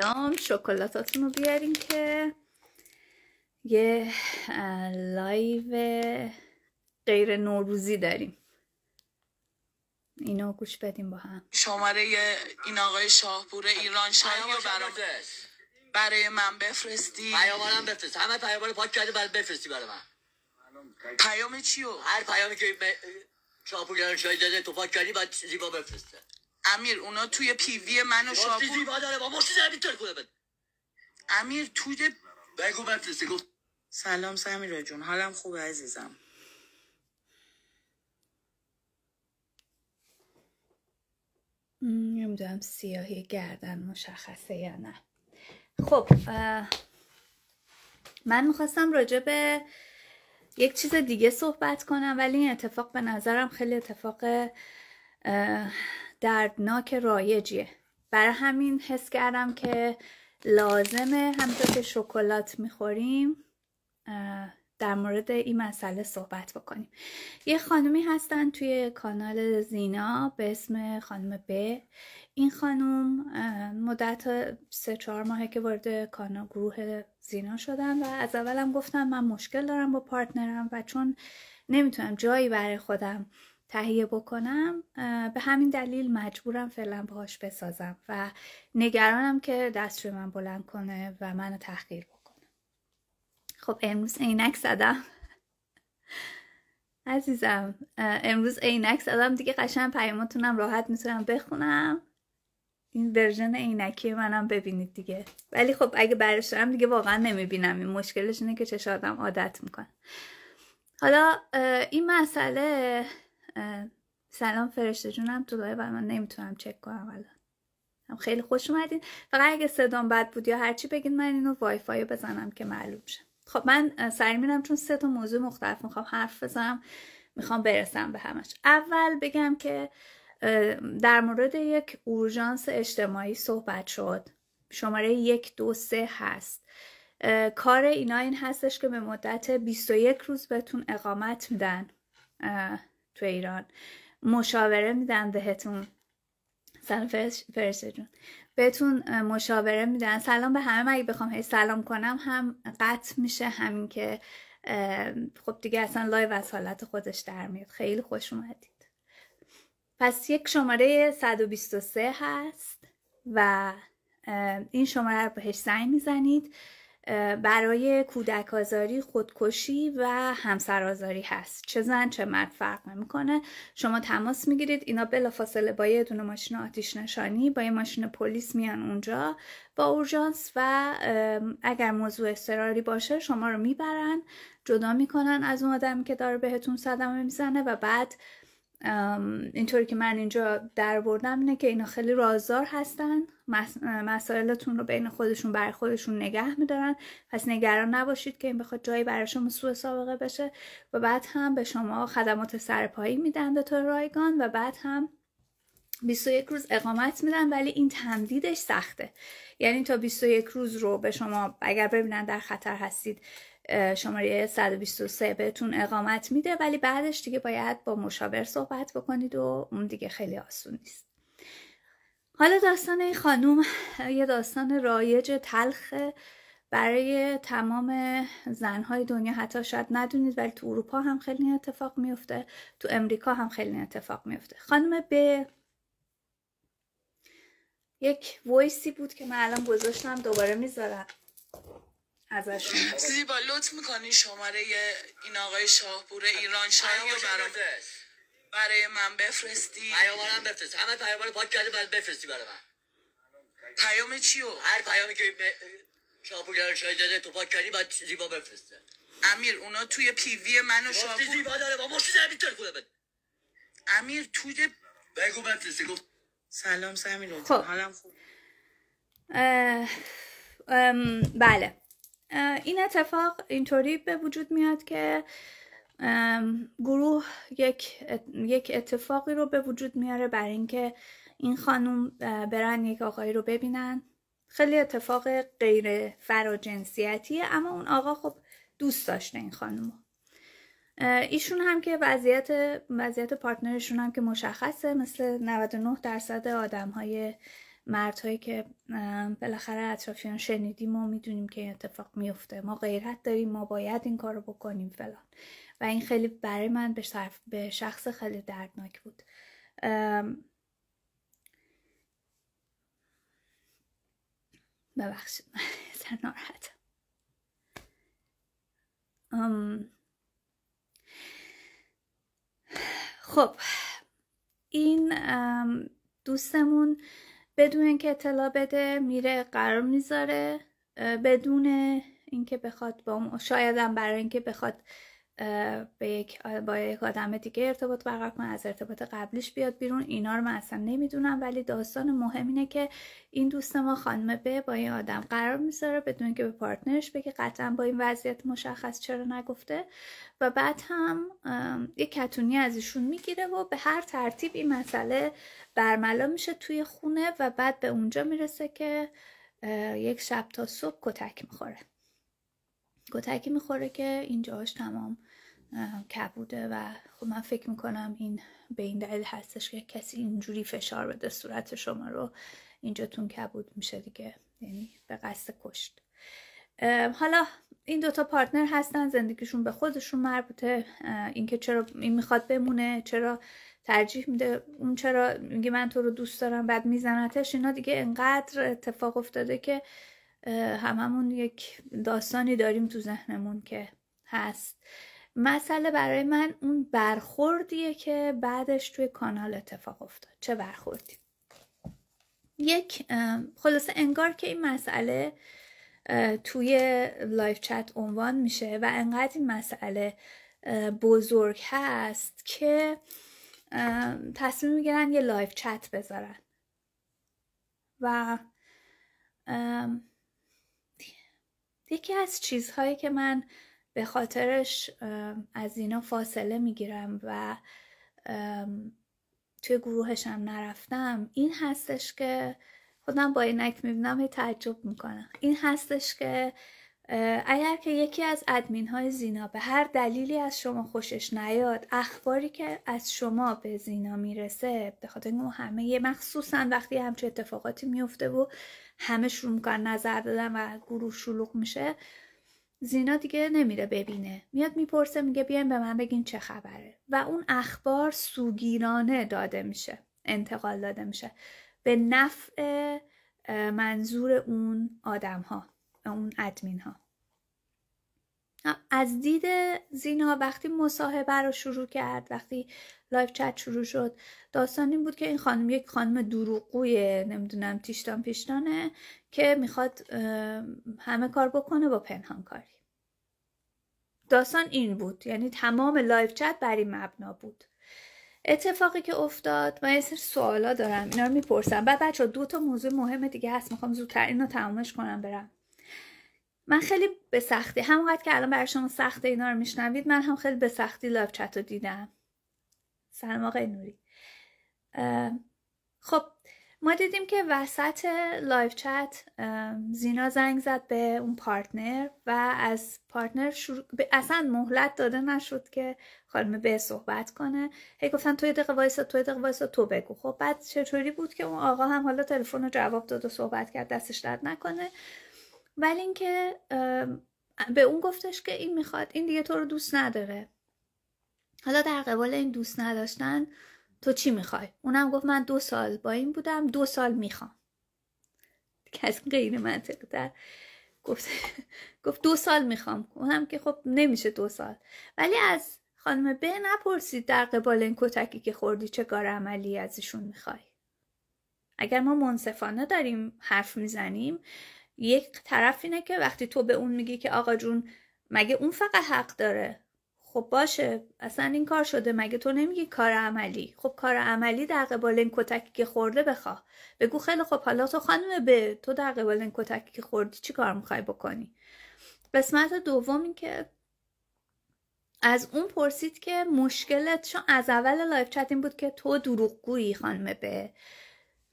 ایام شکلاتاتون رو بیاریم که یه لایو غیر نوروزی داریم اینا گوش بدیم با هم شماره این آقای شاهپور ایران شاید رو برام برای من بفرستی پیامانم بفرست همه پیامان پاک کرده برای بفرستی برای من پیام چیو؟ هر پیامی که ب... شاهپور ایران شاید داده تو پاک کردی باید زیبا بفرسته امیر اونا توی پیوی من و شاپور امیر توی بگو سلام سمیرا جون حالم خوبه عزیزم نمیدونم سیاهی گردن مشخصه یا نه خب من میخواستم راجع به یک چیز دیگه صحبت کنم ولی این اتفاق به نظرم خیلی اتفاق دردناک رایجیه برای همین حس کردم که لازمه همطور که شکلات میخوریم در مورد این مسئله صحبت بکنیم یه خانومی هستن توی کانال زینا به اسم خانم ب این خانم مدت سه چهار ماهه که وارد کانال گروه زینا شدن و از اولم گفتم من مشکل دارم با پارتنرم و چون نمیتونم جایی برای خودم تهیه بکنم به همین دلیل مجبورم فعلا باهاش بسازم و نگرانم که دست روی من بلند کنه و منو تحقیر بکنه خب امروز عینک زدم عزیزم امروز عینک زدم دیگه قشن پیاماتونم راحت میتونم بخونم این ورژن عینکی منم ببینید دیگه ولی خب اگه برش دارم دیگه واقعا نمیبینم این مشکلش اینه که چش آدم عادت میکنه حالا این مسئله سلام فرشته جونم تو لایو من نمیتونم چک کنم الان خیلی خوش اومدین فقط اگه صدام بد بود یا هرچی بگین من اینو وای فای بزنم که معلوم شه خب من سری میرم چون سه تا موضوع مختلف میخوام حرف بزنم میخوام برسم به همش اول بگم که در مورد یک اورژانس اجتماعی صحبت شد شماره یک دو سه هست کار اینا این هستش که به مدت 21 روز بهتون اقامت میدن تو ایران مشاوره میدن بهتون سلام فرش جون بهتون مشاوره میدن سلام به همه اگه بخوام هی سلام کنم هم قطع میشه همین که خب دیگه اصلا لایو از خودش در میاد خیلی خوش اومدید پس یک شماره 123 هست و این شماره رو بهش زنگ میزنید برای کودک آزاری خودکشی و همسر آزاری هست چه زن چه مرد فرق نمیکنه شما تماس میگیرید اینا بلافاصله با یه دونه ماشین آتیش نشانی با یه ماشین پلیس میان اونجا با اورژانس و اگر موضوع اضطراری باشه شما رو میبرن جدا میکنن از اون آدمی که داره بهتون صدمه میزنه و بعد اینطوری که من اینجا در بردم اینه که اینا خیلی رازدار هستن مسائلتون رو بین خودشون برای خودشون نگه میدارن پس نگران نباشید که این بخواد جایی برای شما سوء سابقه بشه و بعد هم به شما خدمات سرپایی میدن به طور رایگان و بعد هم 21 روز اقامت میدن ولی این تمدیدش سخته یعنی تا 21 روز رو به شما اگر ببینن در خطر هستید شماره 123 بهتون اقامت میده ولی بعدش دیگه باید با مشاور صحبت بکنید و اون دیگه خیلی آسون نیست حالا داستان این خانوم یه داستان رایج تلخه برای تمام زنهای دنیا حتی شاید ندونید ولی تو اروپا هم خیلی اتفاق میفته تو امریکا هم خیلی اتفاق میفته خانم به یک ویسی بود که من الان گذاشتم دوباره میذارم ازشون زیبا لطف میکنی شماره این آقای شاهپور ایران شاهی رو برای من بفرستی هم بفرست همه پیام پاک کرده بعد بفرستی برای من پیام چیو هر پیامی که شاپور ایران شاهی داده تو پاک کردی باید زیبا بفرسته امیر اونا توی پیوی من و شاپور زیبا داره با خوده بده امیر توی بگو بفرستی گفت سلام سمیر خب حالم خوب اه... بله این اتفاق اینطوری به وجود میاد که گروه یک یک اتفاقی رو به وجود میاره برای اینکه این خانم برن یک آقایی رو ببینن خیلی اتفاق غیر فراجنسیتیه اما اون آقا خب دوست داشته این خانم ایشون هم که وضعیت وضعیت پارتنرشون هم که مشخصه مثل 99 درصد آدم های مردهایی که بالاخره اطرافیان شنیدیم و میدونیم که این اتفاق میفته ما غیرت داریم ما باید این کار رو بکنیم فلان و این خیلی برای من به, شخص, به شخص خیلی دردناک بود ببخشید من ناراحتم خب این دوستمون بدون اینکه اطلاع بده میره قرار میذاره بدون اینکه بخواد با شایدم برای اینکه بخواد به یک با یک آدم دیگه ارتباط برقرار کنه از ارتباط قبلیش بیاد بیرون اینا رو من اصلا نمیدونم ولی داستان مهم اینه که این دوست ما خانم ب با این آدم قرار میذاره بدون که به پارتنرش بگه قطعا با این وضعیت مشخص چرا نگفته و بعد هم یک کتونی از ایشون میگیره و به هر ترتیب این مسئله برملا میشه توی خونه و بعد به اونجا میرسه که یک شب تا صبح کتک میخوره کتکی میخوره که اینجاش تمام کبوده و خب من فکر میکنم این به این دلیل هستش که کسی اینجوری فشار بده صورت شما رو اینجاتون کبود میشه دیگه یعنی به قصد کشت حالا این دوتا پارتنر هستن زندگیشون به خودشون مربوطه اینکه چرا این میخواد بمونه چرا ترجیح میده اون چرا میگه من تو رو دوست دارم بعد میزنتش اینا دیگه انقدر اتفاق افتاده که هممون یک داستانی داریم تو ذهنمون که هست مسئله برای من اون برخوردیه که بعدش توی کانال اتفاق افتاد چه برخوردی یک خلاصه انگار که این مسئله توی لایف چت عنوان میشه و انقدر این مسئله بزرگ هست که تصمیم میگیرن یه لایف چت بذارن و یکی از چیزهایی که من به خاطرش از اینا فاصله میگیرم و توی گروهشم نرفتم این هستش که خودم با اینک میبینم هی تعجب میکنم این هستش که اگر که یکی از ادمین های زینا به هر دلیلی از شما خوشش نیاد اخباری که از شما به زینا میرسه به خاطر اینکه همه یه مخصوصا وقتی همچه اتفاقاتی میفته و همه شروع میکنن نظر دادن و گروه شلوغ میشه زینا دیگه نمیره ببینه میاد میپرسه میگه بیاین به من بگین چه خبره و اون اخبار سوگیرانه داده میشه انتقال داده میشه به نفع منظور اون آدم ها اون ادمین ها از دید زینا وقتی مصاحبه رو شروع کرد وقتی لایف چت شروع شد داستان این بود که این خانم یک خانم دروغگویه نمیدونم تیشتان پیشتانه که میخواد همه کار بکنه با پنهان کاری داستان این بود یعنی تمام لایف چت بر این مبنا بود اتفاقی که افتاد من یه سر سوالا دارم اینا رو میپرسم بعد بچه دو تا موضوع مهم دیگه هست میخوام زودتر اینو تمامش کنم برم من خیلی به سختی همونقدر که الان برای شما سخت اینا رو میشنوید من هم خیلی به سختی لایف چت رو دیدم سلام آقای نوری خب ما دیدیم که وسط لایف چت زینا زنگ زد به اون پارتنر و از پارتنر شروع... اصلا مهلت داده نشد که خانم به صحبت کنه هی گفتن توی دقیقه وایسا توی دقیقه وایسا تو بگو خب بعد چطوری بود که اون آقا هم حالا تلفن رو جواب داد و صحبت کرد دستش درد نکنه ولی اینکه به اون گفتش که این میخواد این دیگه تو رو دوست نداره حالا در قبال این دوست نداشتن تو چی میخوای اونم گفت من دو سال با این بودم دو سال میخوام که از غیر منطق در گفت گفت دو سال میخوام اونم که خب نمیشه دو سال ولی از خانم ب نپرسید در قبال این کتکی که خوردی چه کار عملی ازشون میخوای اگر ما منصفانه داریم حرف میزنیم یک طرف اینه که وقتی تو به اون میگی که آقا جون مگه اون فقط حق داره خب باشه اصلا این کار شده مگه تو نمیگی کار عملی خب کار عملی در قبال این کتکی که خورده بخواه بگو خیلی خب حالا تو خانم به تو در قبال این کتکی که خوردی چی کار میخوای بکنی قسمت دوم این که از اون پرسید که مشکلت چون از اول لایف چت این بود که تو دروغگویی خانم به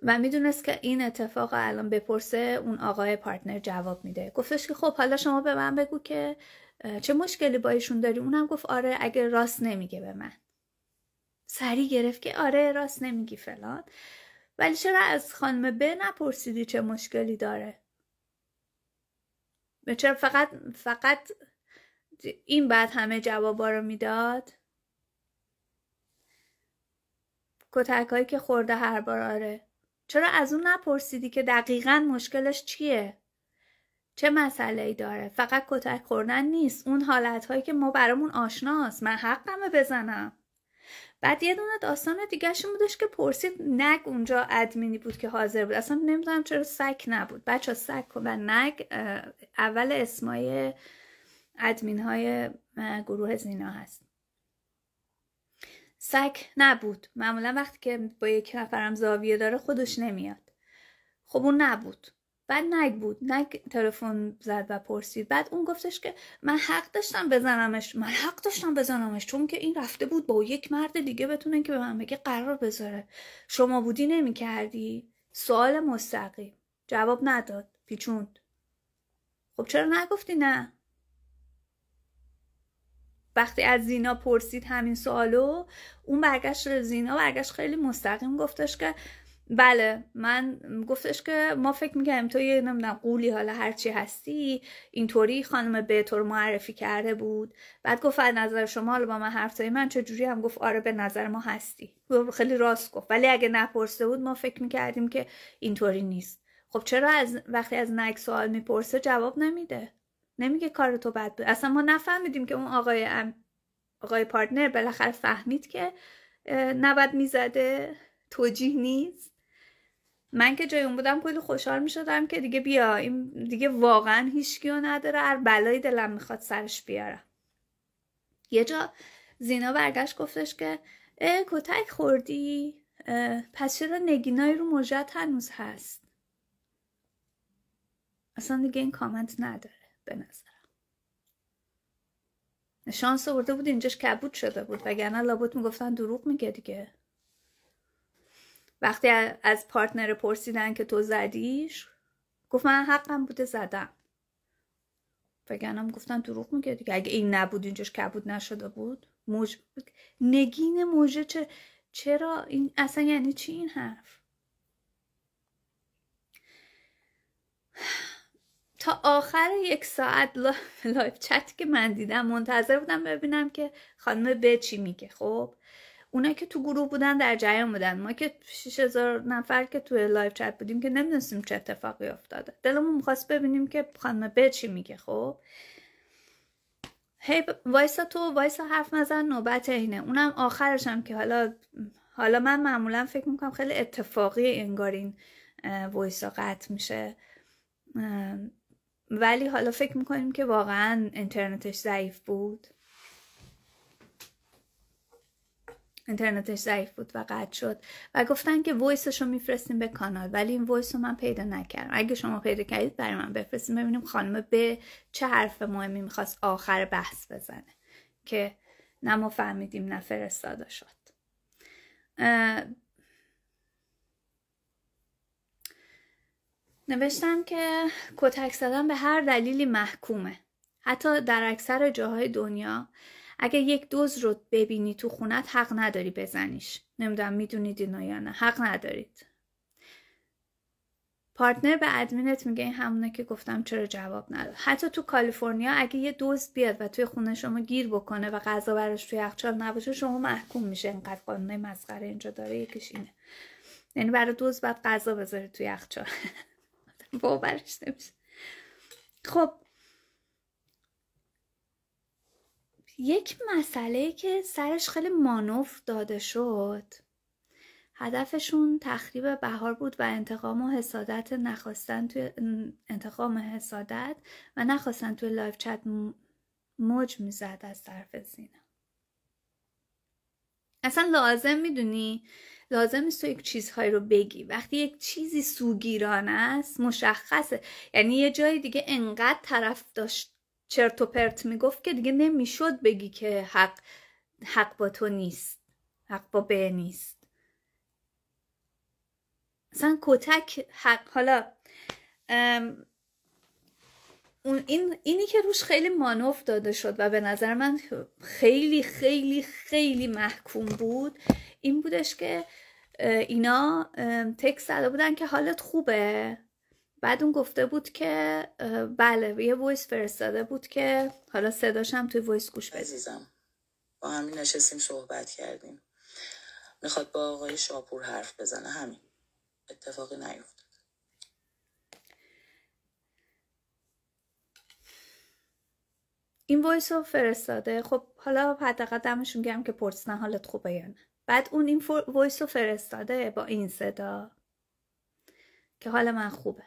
و میدونست که این اتفاق الان بپرسه اون آقای پارتنر جواب میده گفتش که خب حالا شما به من بگو که چه مشکلی با ایشون داری اونم گفت آره اگه راست نمیگه به من سری گرفت که آره راست نمیگی فلان ولی چرا از خانم ب نپرسیدی چه مشکلی داره چرا فقط فقط این بعد همه جوابا رو میداد کتک هایی که خورده هر بار آره چرا از اون نپرسیدی که دقیقا مشکلش چیه؟ چه مسئله ای داره؟ فقط کتک خوردن نیست. اون حالت هایی که ما برامون آشناست. من حقمه بزنم. بعد یه دونه داستان دیگه بودش که پرسید نگ اونجا ادمینی بود که حاضر بود اصلا نمیدونم چرا سک نبود بچه کن و نگ اول اسمای ادمین های گروه زینا هست سگ نبود معمولا وقتی که با یک نفرم زاویه داره خودش نمیاد خب اون نبود بعد نگ بود نگ تلفن زد و پرسید بعد اون گفتش که من حق داشتم بزنمش من حق داشتم بزنمش چون که این رفته بود با یک مرد دیگه بتونه که به من بگه قرار بذاره شما بودی نمی کردی سوال مستقیم جواب نداد پیچوند خب چرا نگفتی نه وقتی از زینا پرسید همین سوالو اون برگشت زینا برگشت خیلی مستقیم گفتش که بله من گفتش که ما فکر میکنیم تو یه نمیدونم قولی حالا هرچی هستی اینطوری خانم به معرفی کرده بود بعد گفت از نظر شما حالا با من حرف من چجوری هم گفت آره به نظر ما هستی خیلی راست گفت ولی اگه نپرسه بود ما فکر میکردیم که اینطوری نیست خب چرا از وقتی از نک سوال میپرسه جواب نمیده نمیگه کار تو بد بود اصلا ما نفهمیدیم که اون آقای آقای پارتنر بالاخره فهمید که نبد میزده توجیه نیست من که جای اون بودم کلی خوشحال میشدم که دیگه بیا این دیگه واقعا هیچکیو نداره هر بلایی دلم میخواد سرش بیارم یه جا زینا برگشت گفتش که اه کتک خوردی پس چرا نگینای رو مجت هنوز هست اصلا دیگه این کامنت نداره به نظرم شانس آورده بود اینجاش کبود شده بود وگرنه لابد میگفتن دروغ میگه دیگه وقتی از پارتنر پرسیدن که تو زدیش گفت من حقم بوده زدم وگرنه میگفتن دروغ میگه دیگه اگه این نبود اینجاش کبود نشده بود موج نگین موجه چه... چرا این اصلا یعنی چی این حرف تا آخر یک ساعت لایف چت که من دیدم منتظر بودم ببینم که خانم به چی میگه خب اونایی که تو گروه بودن در جریان بودن ما که 6000 نفر که تو لایو چت بودیم که نمیدونستیم چه اتفاقی افتاده دلمون میخواست ببینیم که خانم به چی میگه خب هی وایسا تو وایسا حرف نزن نوبت اینه اونم آخرش هم که حالا حالا من معمولا فکر میکنم خیلی اتفاقی انگار این وایسا قطع میشه ولی حالا فکر میکنیم که واقعا اینترنتش ضعیف بود اینترنتش ضعیف بود و قطع شد و گفتن که وایسش رو میفرستیم به کانال ولی این وایس رو من پیدا نکردم اگه شما پیدا کردید برای من بفرستیم ببینیم خانم به چه حرف مهمی میخواست آخر بحث بزنه که نه ما فهمیدیم نه فرستاده شد نوشتم که کتک زدن به هر دلیلی محکومه حتی در اکثر جاهای دنیا اگه یک دوز رو ببینی تو خونت حق نداری بزنیش نمیدونم میدونید اینو یا نه حق ندارید پارتنر به ادمینت میگه این همونه که گفتم چرا جواب نداد حتی تو کالیفرنیا اگه یه دوز بیاد و توی خونه شما گیر بکنه و غذا براش توی یخچال نباشه شما محکوم میشه اینقدر قانون مسخره اینجا داره یکیش اینه یعنی برای دوز غذا بذاره توی یخچال باورش نمیشه خب یک مسئله که سرش خیلی مانوف داده شد هدفشون تخریب بهار بود و انتقام و حسادت نخواستن توی انتقام حسادت و نخواستن توی لایف چت موج میزد از طرف زینه اصلا لازم میدونی لازم است تو یک چیزهایی رو بگی وقتی یک چیزی سوگیران است مشخصه یعنی یه جای دیگه انقدر طرف داشت چرت و پرت میگفت که دیگه نمیشد بگی که حق حق با تو نیست حق با به نیست مثلا کتک حق حالا اون این اینی که روش خیلی مانوف داده شد و به نظر من خیلی خیلی خیلی محکوم بود این بودش که اینا تکس زده بودن که حالت خوبه بعد اون گفته بود که بله یه وایس فرستاده بود که حالا صداشم توی وایس گوش بده عزیزم با همین نشستیم صحبت کردیم میخواد با آقای شاپور حرف بزنه همین اتفاقی نیفت این وایس رو فرستاده خب حالا حداقل دمشون گرم که پرسن حالت خوبه یا نه بعد اون این وایس رو فرستاده با این صدا که حال من خوبه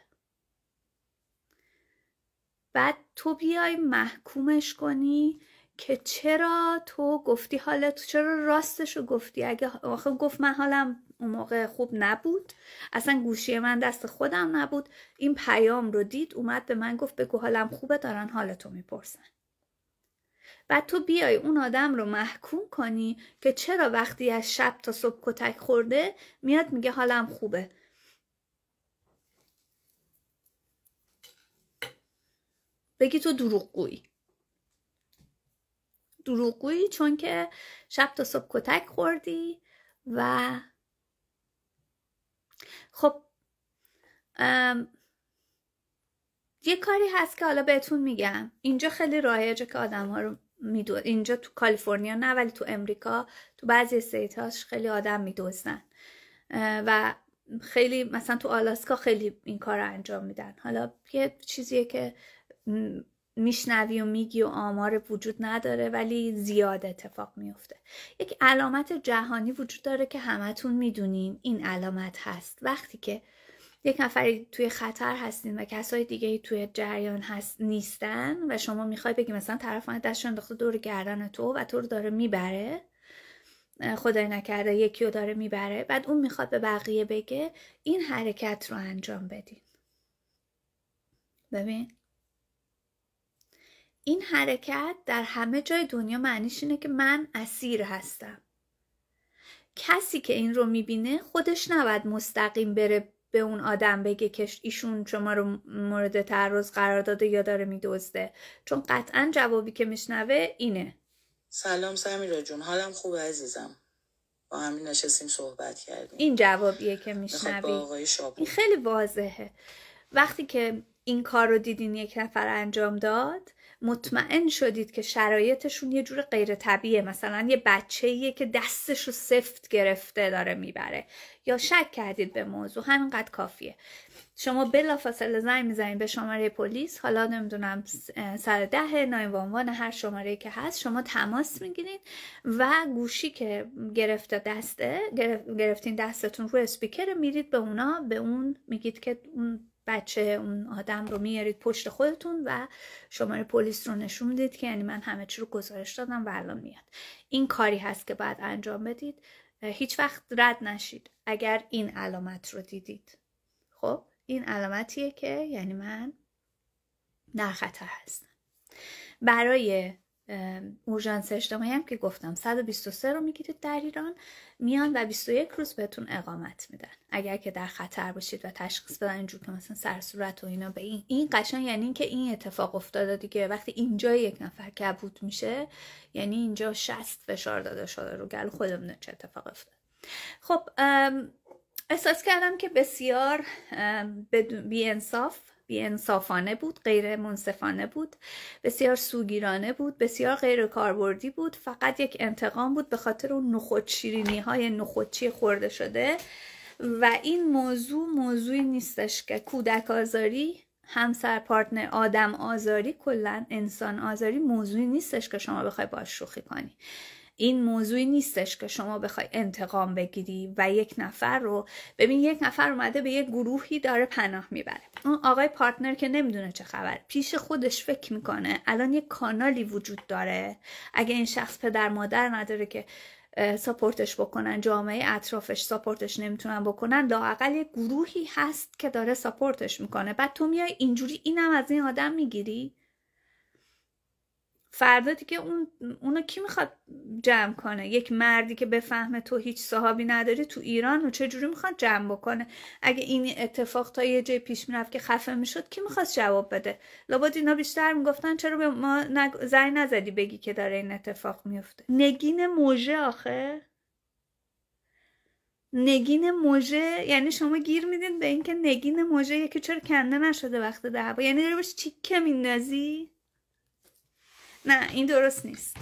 بعد تو بیای محکومش کنی که چرا تو گفتی حالت چرا راستش رو گفتی اگه آخه گفت من حالم اون موقع خوب نبود اصلا گوشی من دست خودم نبود این پیام رو دید اومد به من گفت بگو حالم خوبه دارن حالتو میپرسن و تو بیای اون آدم رو محکوم کنی که چرا وقتی از شب تا صبح کتک خورده میاد میگه حالم خوبه بگی تو دروغگویی دروغگویی چون که شب تا صبح کتک خوردی و خب یه کاری هست که حالا بهتون میگم اینجا خیلی رایجه که آدم ها رو اینجا تو کالیفرنیا نه ولی تو امریکا تو بعضی استیت هاش خیلی آدم میدوزن و خیلی مثلا تو آلاسکا خیلی این کار رو انجام میدن حالا یه چیزیه که میشنوی و میگی و آمار وجود نداره ولی زیاد اتفاق میفته یک علامت جهانی وجود داره که همتون میدونین این علامت هست وقتی که یک نفری توی خطر هستین و کسای دیگه توی جریان هست نیستن و شما میخوای بگی مثلا طرف دستش انداخته دور گردن تو و تو رو داره میبره خدای نکرده یکی رو داره میبره بعد اون میخواد به بقیه بگه این حرکت رو انجام بدین ببین این حرکت در همه جای دنیا معنیش اینه که من اسیر هستم کسی که این رو میبینه خودش نباید مستقیم بره به اون آدم بگه که ایشون شما رو مورد تعرض قرار داده یا داره میدوزده چون قطعا جوابی که میشنوه اینه سلام سمیرا جون حالم خوب عزیزم با همین نشستیم صحبت کردیم این جوابیه که میشنوی این خیلی واضحه وقتی که این کار رو دیدین یک نفر انجام داد مطمئن شدید که شرایطشون یه جور غیر طبیعه مثلا یه بچه که دستش رو سفت گرفته داره میبره یا شک کردید به موضوع همینقدر کافیه شما بلافاصله زنگ میزنید به شماره پلیس حالا نمیدونم سر ده نایوانوان هر شماره که هست شما تماس میگیرید و گوشی که گرفته دسته گرفتین دستتون رو اسپیکر میرید به اونا به اون میگید که اون بچه اون آدم رو میارید پشت خودتون و شماره پلیس رو نشون میدید که یعنی من همه چی رو گزارش دادم و الان میاد این کاری هست که باید انجام بدید هیچ وقت رد نشید اگر این علامت رو دیدید خب این علامتیه که یعنی من در خطر هستم برای اورژانس اجتماعی هم که گفتم 123 رو میگیرید در ایران میان و 21 روز بهتون اقامت میدن اگر که در خطر باشید و تشخیص بدن اینجور که مثلا سرصورت و اینا به این این قشنگ یعنی اینکه این اتفاق افتاده دیگه وقتی اینجا یک نفر کبود میشه یعنی اینجا 60 فشار داده شده رو گل خودمون چه اتفاق افتاده خب احساس کردم که بسیار بی انصاف بیانصافانه بود غیر منصفانه بود بسیار سوگیرانه بود بسیار غیر کاربردی بود فقط یک انتقام بود به خاطر اون نخود شیرینی های نخودچی خورده شده و این موضوع موضوعی نیستش که کودک آزاری همسر پارتنر آدم آزاری کلا انسان آزاری موضوعی نیستش که شما بخوای باش شوخی کنی این موضوعی نیستش که شما بخوای انتقام بگیری و یک نفر رو ببین یک نفر اومده به یک گروهی داره پناه میبره اون آقای پارتنر که نمیدونه چه خبر پیش خودش فکر میکنه الان یک کانالی وجود داره اگه این شخص پدر مادر نداره که ساپورتش بکنن جامعه اطرافش ساپورتش نمیتونن بکنن لاقل یک گروهی هست که داره ساپورتش میکنه بعد تو میای اینجوری اینم از این آدم میگیری فردا دیگه اون اونو کی میخواد جمع کنه یک مردی که بفهمه تو هیچ صحابی نداری تو ایران و چه جوری میخواد جمع بکنه اگه این اتفاق تا یه جای پیش میرفت که خفه میشد کی میخواد جواب بده لابد اینا بیشتر میگفتن چرا به ما نگ... نزدی بگی که داره این اتفاق میفته نگین موژه آخه نگین موژه یعنی شما گیر میدین به اینکه نگین موژه یکی چرا کنده نشده وقت دعوا یعنی داری چیکه میندازی نه این درست نیست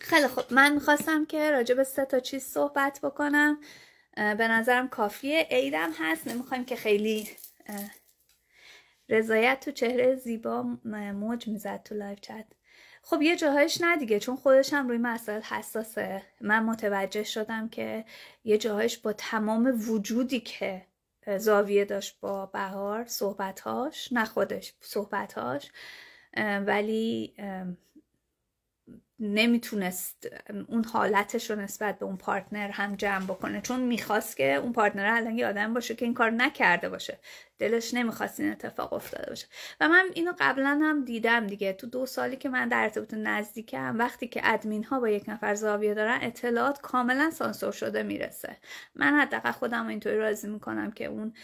خیلی خب من میخواستم که راجع به سه تا چیز صحبت بکنم به نظرم کافیه عیدم هست نمیخوایم که خیلی رضایت تو چهره زیبا موج میزد تو لایف چت خب یه جاهایش نه چون خودشم روی مسئله حساسه من متوجه شدم که یه جاهایش با تمام وجودی که زاویه داشت با بهار صحبتهاش نه خودش صحبتهاش ولی نمیتونست اون حالتش رو نسبت به اون پارتنر هم جمع بکنه چون میخواست که اون پارتنر الان یه آدم باشه که این کار نکرده باشه دلش نمیخواست این اتفاق افتاده باشه و من اینو قبلا هم دیدم دیگه تو دو سالی که من در ارتباط نزدیکم وقتی که ادمین ها با یک نفر زاویه دارن اطلاعات کاملا سانسور شده میرسه من حداقل خودم اینطوری راضی میکنم که اون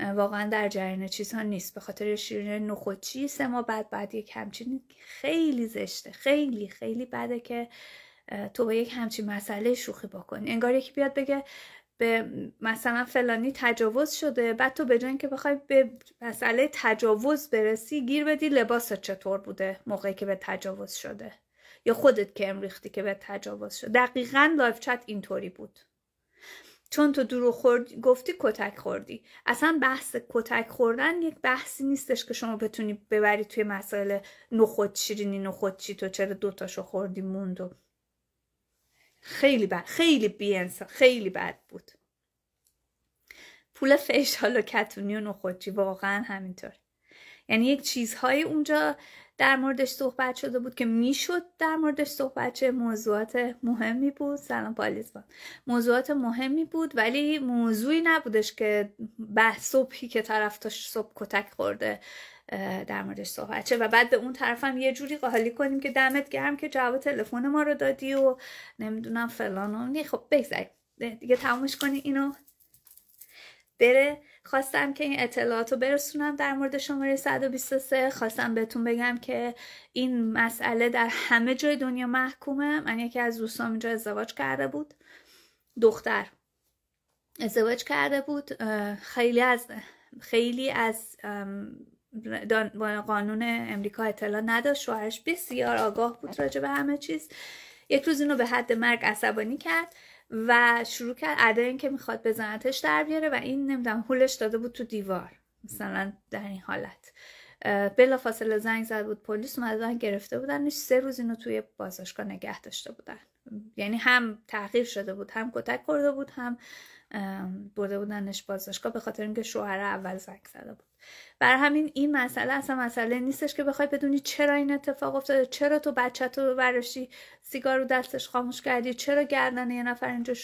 واقعا در جریان چیزها نیست به خاطر شیرین نخودچی سه ما بعد بعد یک همچین خیلی زشته خیلی خیلی بده که تو با یک همچین مسئله شوخی بکنی انگار یکی بیاد بگه به مثلا فلانی تجاوز شده بعد تو بدون که بخوای به مسئله تجاوز برسی گیر بدی لباس چطور بوده موقعی که به تجاوز شده یا خودت که امریختی که به تجاوز شده دقیقا لایف چت اینطوری بود چون تو دروغ خورد گفتی کتک خوردی اصلا بحث کتک خوردن یک بحثی نیستش که شما بتونی ببری توی مسائل نخود شیرینی نخود چی تو چرا دوتاشو خوردی موندو خیلی بد خیلی بیانسا خیلی بد بود پول فیشال و کتونی و نخودچی واقعا همینطور یعنی یک چیزهای اونجا در موردش صحبت شده بود که میشد در موردش صحبت چه موضوعات مهمی بود سلام پالیزبان موضوعات مهمی بود ولی موضوعی نبودش که بحث صبحی که طرفش صبح کتک خورده در موردش صحبت چه و بعد به اون طرف هم یه جوری قالی کنیم که دمت گرم که جواب تلفن ما رو دادی و نمیدونم فلان و خب بگذاریم دیگه تمومش کنی اینو بره خواستم که این اطلاعات رو برسونم در مورد شماره 123 خواستم بهتون بگم که این مسئله در همه جای دنیا محکومه من یکی از دوستام اینجا ازدواج کرده بود دختر ازدواج کرده بود خیلی از خیلی از قانون امریکا اطلاع نداشت شوهرش بسیار آگاه بود راجع به همه چیز یک روز اینو به حد مرگ عصبانی کرد و شروع کرد ادا این که میخواد بزنتش در بیاره و این نمیدونم هولش داده بود تو دیوار مثلا در این حالت بلا فاصله زنگ زد بود پلیس اومدن گرفته بودنش سه روز اینو توی بازداشتگاه نگه داشته بودن یعنی هم تحقیر شده بود هم کتک خورده بود هم برده بودنش بازداشتگاه به خاطر اینکه شوهر اول زنگ زده بود بر همین این مسئله اصلا مسئله نیستش که بخوای بدونی چرا این اتفاق افتاده چرا تو بچه تو ورشی سیگار رو دستش خاموش کردی چرا گردن یه نفر اینجا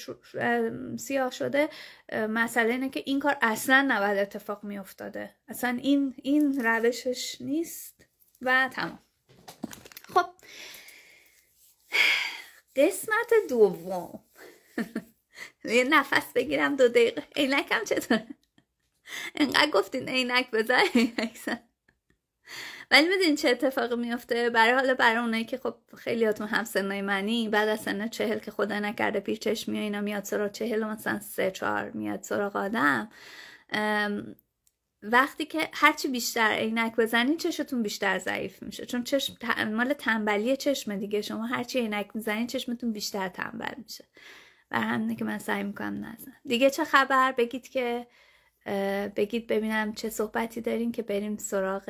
سیاه شده مسئله اینه که این کار اصلا نباید اتفاق می افتاده اصلا این این روشش نیست و تمام خب قسمت دوم یه نفس بگیرم دو دقیقه اینکم چطوره اینقدر گفتین عینک بزن ولی میدونین چه اتفاقی میفته برای حالا برای اونایی که خب هاتون هم سنای منی بعد از سن چهل که خدا نکرده پیر چشمی اینا میاد سراغ چهل و مثلا سه چهار میاد سراغ آدم وقتی که هرچی بیشتر عینک بزنین چشتون بیشتر ضعیف میشه چون چشم مال تنبلی چشم دیگه شما هرچی عینک میزنین چشمتون بیشتر تنبل میشه بر همینه که من سعی میکنم نزن دیگه چه خبر بگید که بگید ببینم چه صحبتی دارین که بریم سراغ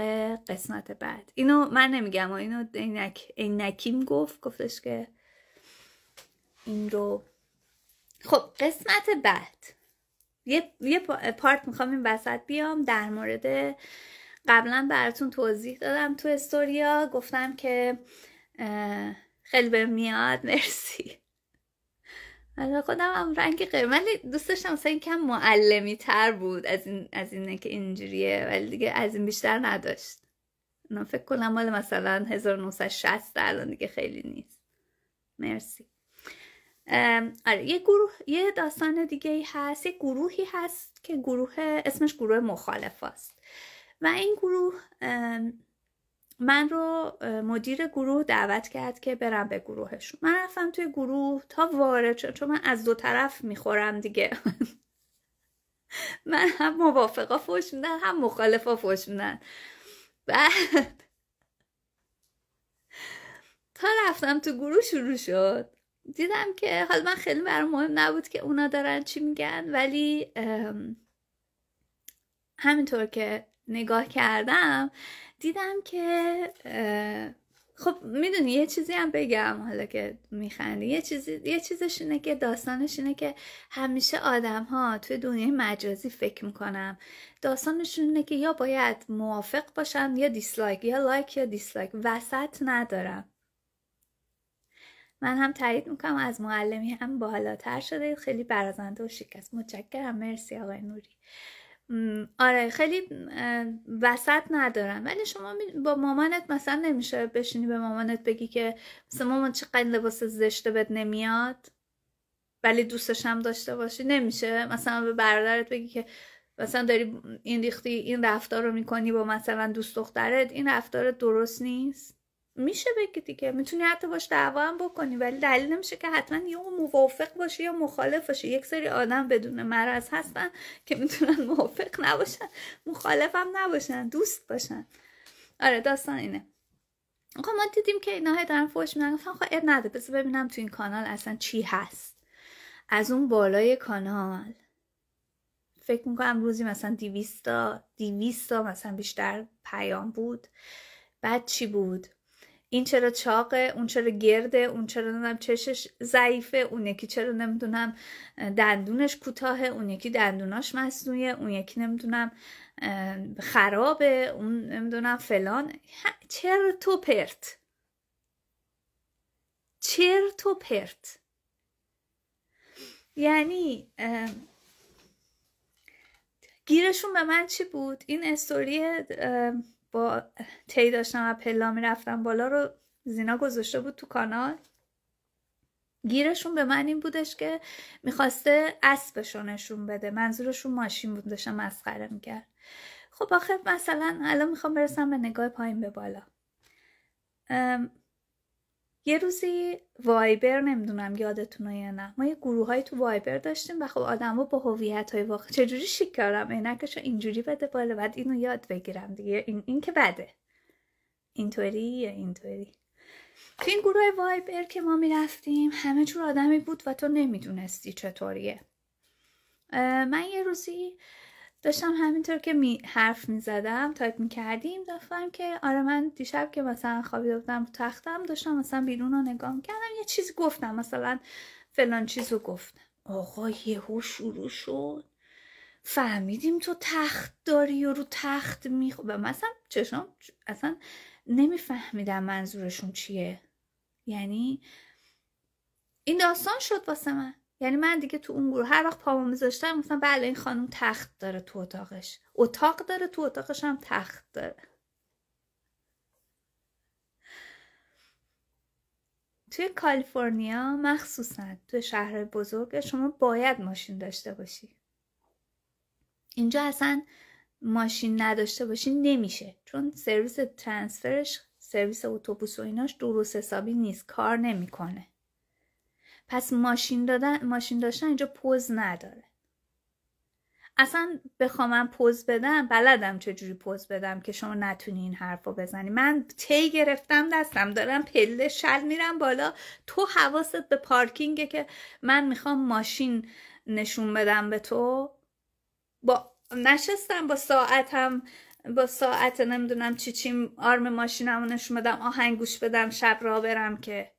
قسمت بعد اینو من نمیگم و اینو اینک اینکیم گفت گفتش که این رو خب قسمت بعد یه, یه پارت میخوام این وسط بیام در مورد قبلا براتون توضیح دادم تو استوریا گفتم که خیلی به میاد مرسی البته خودم هم رنگ قرمز ولی دوست داشتم مثلا کم معلمی تر بود از این از اینه که اینجوریه ولی دیگه از این بیشتر نداشت من فکر کنم مال مثلا 1960 الان دیگه خیلی نیست مرسی آره یه گروه یه داستان دیگه ای هست یه گروهی هست که گروه اسمش گروه مخالف است و این گروه من رو مدیر گروه دعوت کرد که برم به گروهشون من رفتم توی گروه تا وارد شد چون من از دو طرف میخورم دیگه من هم موافقا فوش میدن هم مخالفا فوش میدن بعد تا رفتم تو گروه شروع شد دیدم که حالا من خیلی برام مهم نبود که اونا دارن چی میگن ولی همینطور که نگاه کردم دیدم که خب میدونی یه چیزی هم بگم حالا که میخندی یه چیزی یه چیزش اینه که داستانش اینه که همیشه آدم ها توی دنیای مجازی فکر میکنم داستانشون اینه که یا باید موافق باشم یا دیسلایک یا لایک یا دیسلایک وسط ندارم من هم تایید میکنم از معلمی هم بالاتر شده خیلی برازنده و شیک است متشکرم مرسی آقای نوری آره خیلی وسط ندارن ولی شما با مامانت مثلا نمیشه بشینی به مامانت بگی که مثلا مامان چقدر لباس زشته بهت نمیاد ولی دوستش هم داشته باشی نمیشه مثلا به برادرت بگی که مثلا داری این ریختی این رفتار رو میکنی با مثلا دوست دخترت این رفتار درست نیست میشه بگی دیگه میتونی حتی باش دعوا هم بکنی ولی دلیل نمیشه که حتما یا موافق باشی یا مخالف باشی یک سری آدم بدون مرض هستن که میتونن موافق نباشن مخالف هم نباشن دوست باشن آره داستان اینه خب ما دیدیم که اینا دارن فوش میدن گفتم خب نده بذار ببینم تو این کانال اصلا چی هست از اون بالای کانال فکر میکنم روزی مثلا دیویستا دیویستا مثلا بیشتر پیام بود بعد چی بود این چرا چاقه اون چرا گرده اون چرا نمیدونم چشش ضعیفه اون یکی چرا نمیدونم دندونش کوتاهه اون یکی دندوناش مصنوعیه اون یکی نمیدونم خرابه اون نمیدونم فلان چرا تو پرت چرا تو پرت یعنی گیرشون به من چی بود این استوری با تی داشتم و پلا میرفتم بالا رو زینا گذاشته بود تو کانال گیرشون به من این بودش که میخواسته اسبش نشون بده منظورشون ماشین بود داشتم مسخره میکرد خب آخه مثلا الان میخوام برسم به نگاه پایین به بالا یه روزی وایبر نمیدونم یادتونه یا نه ما یه گروه های تو وایبر داشتیم و خب آدما با هویت های واقع چجوری شکارم کارم اینجوری بده بالا بعد اینو یاد بگیرم دیگه این, این که بده اینطوری یا اینطوری تو این گروه وایبر که ما میرفتیم همه جور آدمی بود و تو نمیدونستی چطوریه من یه روزی داشتم همینطور که می حرف میزدم تایپ میکردیم دفتم که آره من دیشب که مثلا خوابیده رو تختم داشتم مثلا بیرون رو نگاه میکردم یه چیزی گفتم مثلا فلان چیز رو گفتم آقا یهو شروع شد فهمیدیم تو تخت داری و رو تخت می و مثلا چشم اصلا نمیفهمیدم منظورشون چیه یعنی این داستان شد واسه من یعنی من دیگه تو اون گروه هر وقت پامو میذاشتم گفتم بله این خانم تخت داره تو اتاقش اتاق داره تو اتاقش هم تخت داره توی کالیفرنیا مخصوصا توی شهر بزرگ شما باید ماشین داشته باشی اینجا اصلا ماشین نداشته باشی نمیشه چون سرویس ترانسفرش سرویس اتوبوس و ایناش درست حسابی نیست کار نمیکنه پس ماشین, دادن، ماشین داشتن اینجا پوز نداره اصلا بخوام من پوز بدم بلدم چجوری پوز بدم که شما نتونی این حرف رو بزنی من تی گرفتم دستم دارم پله شل میرم بالا تو حواست به پارکینگه که من میخوام ماشین نشون بدم به تو با نشستم با ساعتم با ساعت نمیدونم چی چیم آرم ماشینم نشون بدم آهنگ گوش بدم شب را برم که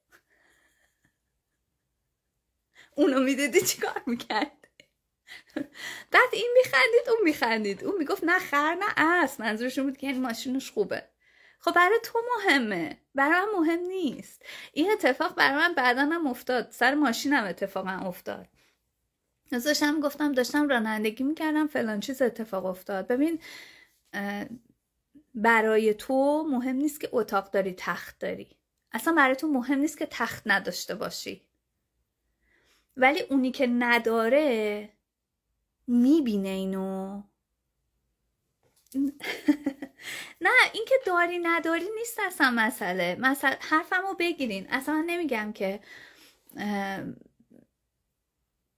اونو میدیدی چیکار میکرد بعد این میخندید اون میخندید اون میگفت نه خر نه اس منظورش بود که این ماشینش خوبه خب برای تو مهمه برای من مهم نیست این اتفاق برای من بعدنم افتاد سر ماشینم اتفاقا افتاد داشتم گفتم داشتم رانندگی میکردم فلان چیز اتفاق افتاد ببین برای تو مهم نیست که اتاق داری تخت داری اصلا برای تو مهم نیست که تخت نداشته باشی ولی اونی که نداره میبینه اینو نه اینکه داری نداری نیست اصلا مسئله مثلا حرفمو بگیرین اصلا نمیگم که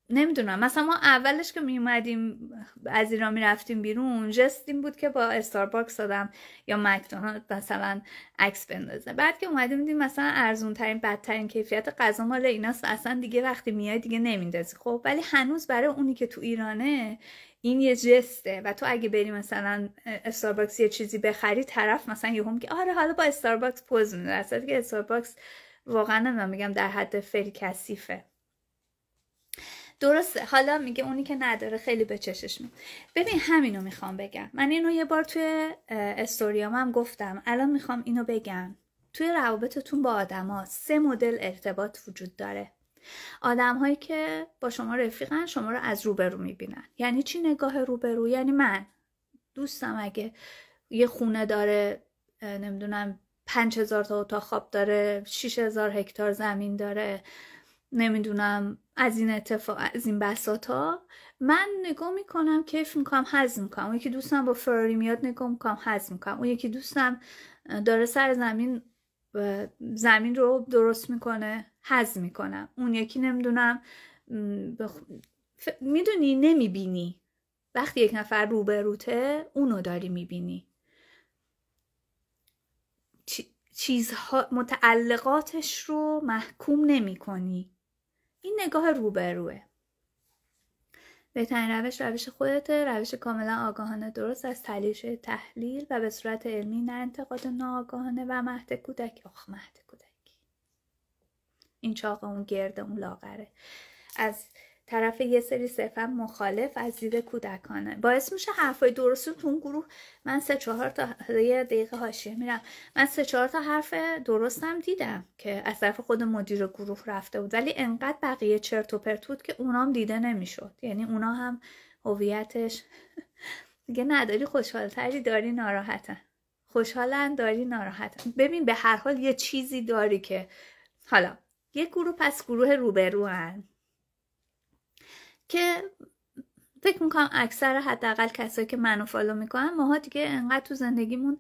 نمیدونم مثلا ما اولش که میومدیم از ایران میرفتیم بیرون جست این بود که با استارباکس دادم یا مکدونالد مثلا عکس بندازه بعد که اومدیم دیدیم مثلا ارزون ترین بدترین کیفیت غذا مال ایناست اصلا دیگه وقتی میای دیگه نمیندازی خب ولی هنوز برای اونی که تو ایرانه این یه جسته و تو اگه بری مثلا استارباکس یه چیزی بخری طرف مثلا هم که آره حالا با استارباکس پوز میده که استارباکس واقعا نمیدونم میگم در حد فیل کثیفه درسته حالا میگه اونی که نداره خیلی به چشش می ببین همینو میخوام بگم من اینو یه بار توی استوریام هم گفتم الان میخوام اینو بگم توی روابطتون با آدما سه مدل ارتباط وجود داره آدم هایی که با شما رفیقن شما رو از روبرو میبینن یعنی چی نگاه روبرو یعنی من دوستم اگه یه خونه داره نمیدونم پنج هزار تا اتاق خواب داره شیش هزار هکتار زمین داره نمیدونم از این اتفاق از این بسات ها من نگاه میکنم کیف میکنم حز میکنم اون یکی دوستم با فراری میاد نگاه میکنم حز میکنم اون یکی دوستم داره سر زمین زمین رو درست میکنه حز میکنم اون یکی نمیدونم بخ... ف... میدونی نمیبینی وقتی یک نفر روبروته اونو داری میبینی چیزها متعلقاتش رو محکوم نمیکنی. این نگاه روبروه بهترین روش روش خودته روش کاملا آگاهانه درست از تلیش تحلیل و به صورت علمی نه انتقاد ناآگاهانه و مهد کودک آخ مهد کودک این چاق اون گرد اون لاغره از طرف یه سری صرفا مخالف از دید کودکانه باعث میشه حرفای درستون تو اون گروه من سه چهار تا یه دقیقه حاشیه میرم من سه چهار تا حرف درستم دیدم که از طرف خود مدیر گروه رفته بود ولی انقدر بقیه چرت و پرت بود که اونام دیده نمیشد یعنی اونا هم هویتش دیگه نداری خوشحالتری داری ناراحتن خوشحالن داری ناراحتن ببین به هر حال یه چیزی داری که حالا یه گروه پس گروه روبرو هن. که فکر میکنم اکثر حداقل کسایی که منو فالو میکنن ماها دیگه انقدر تو زندگیمون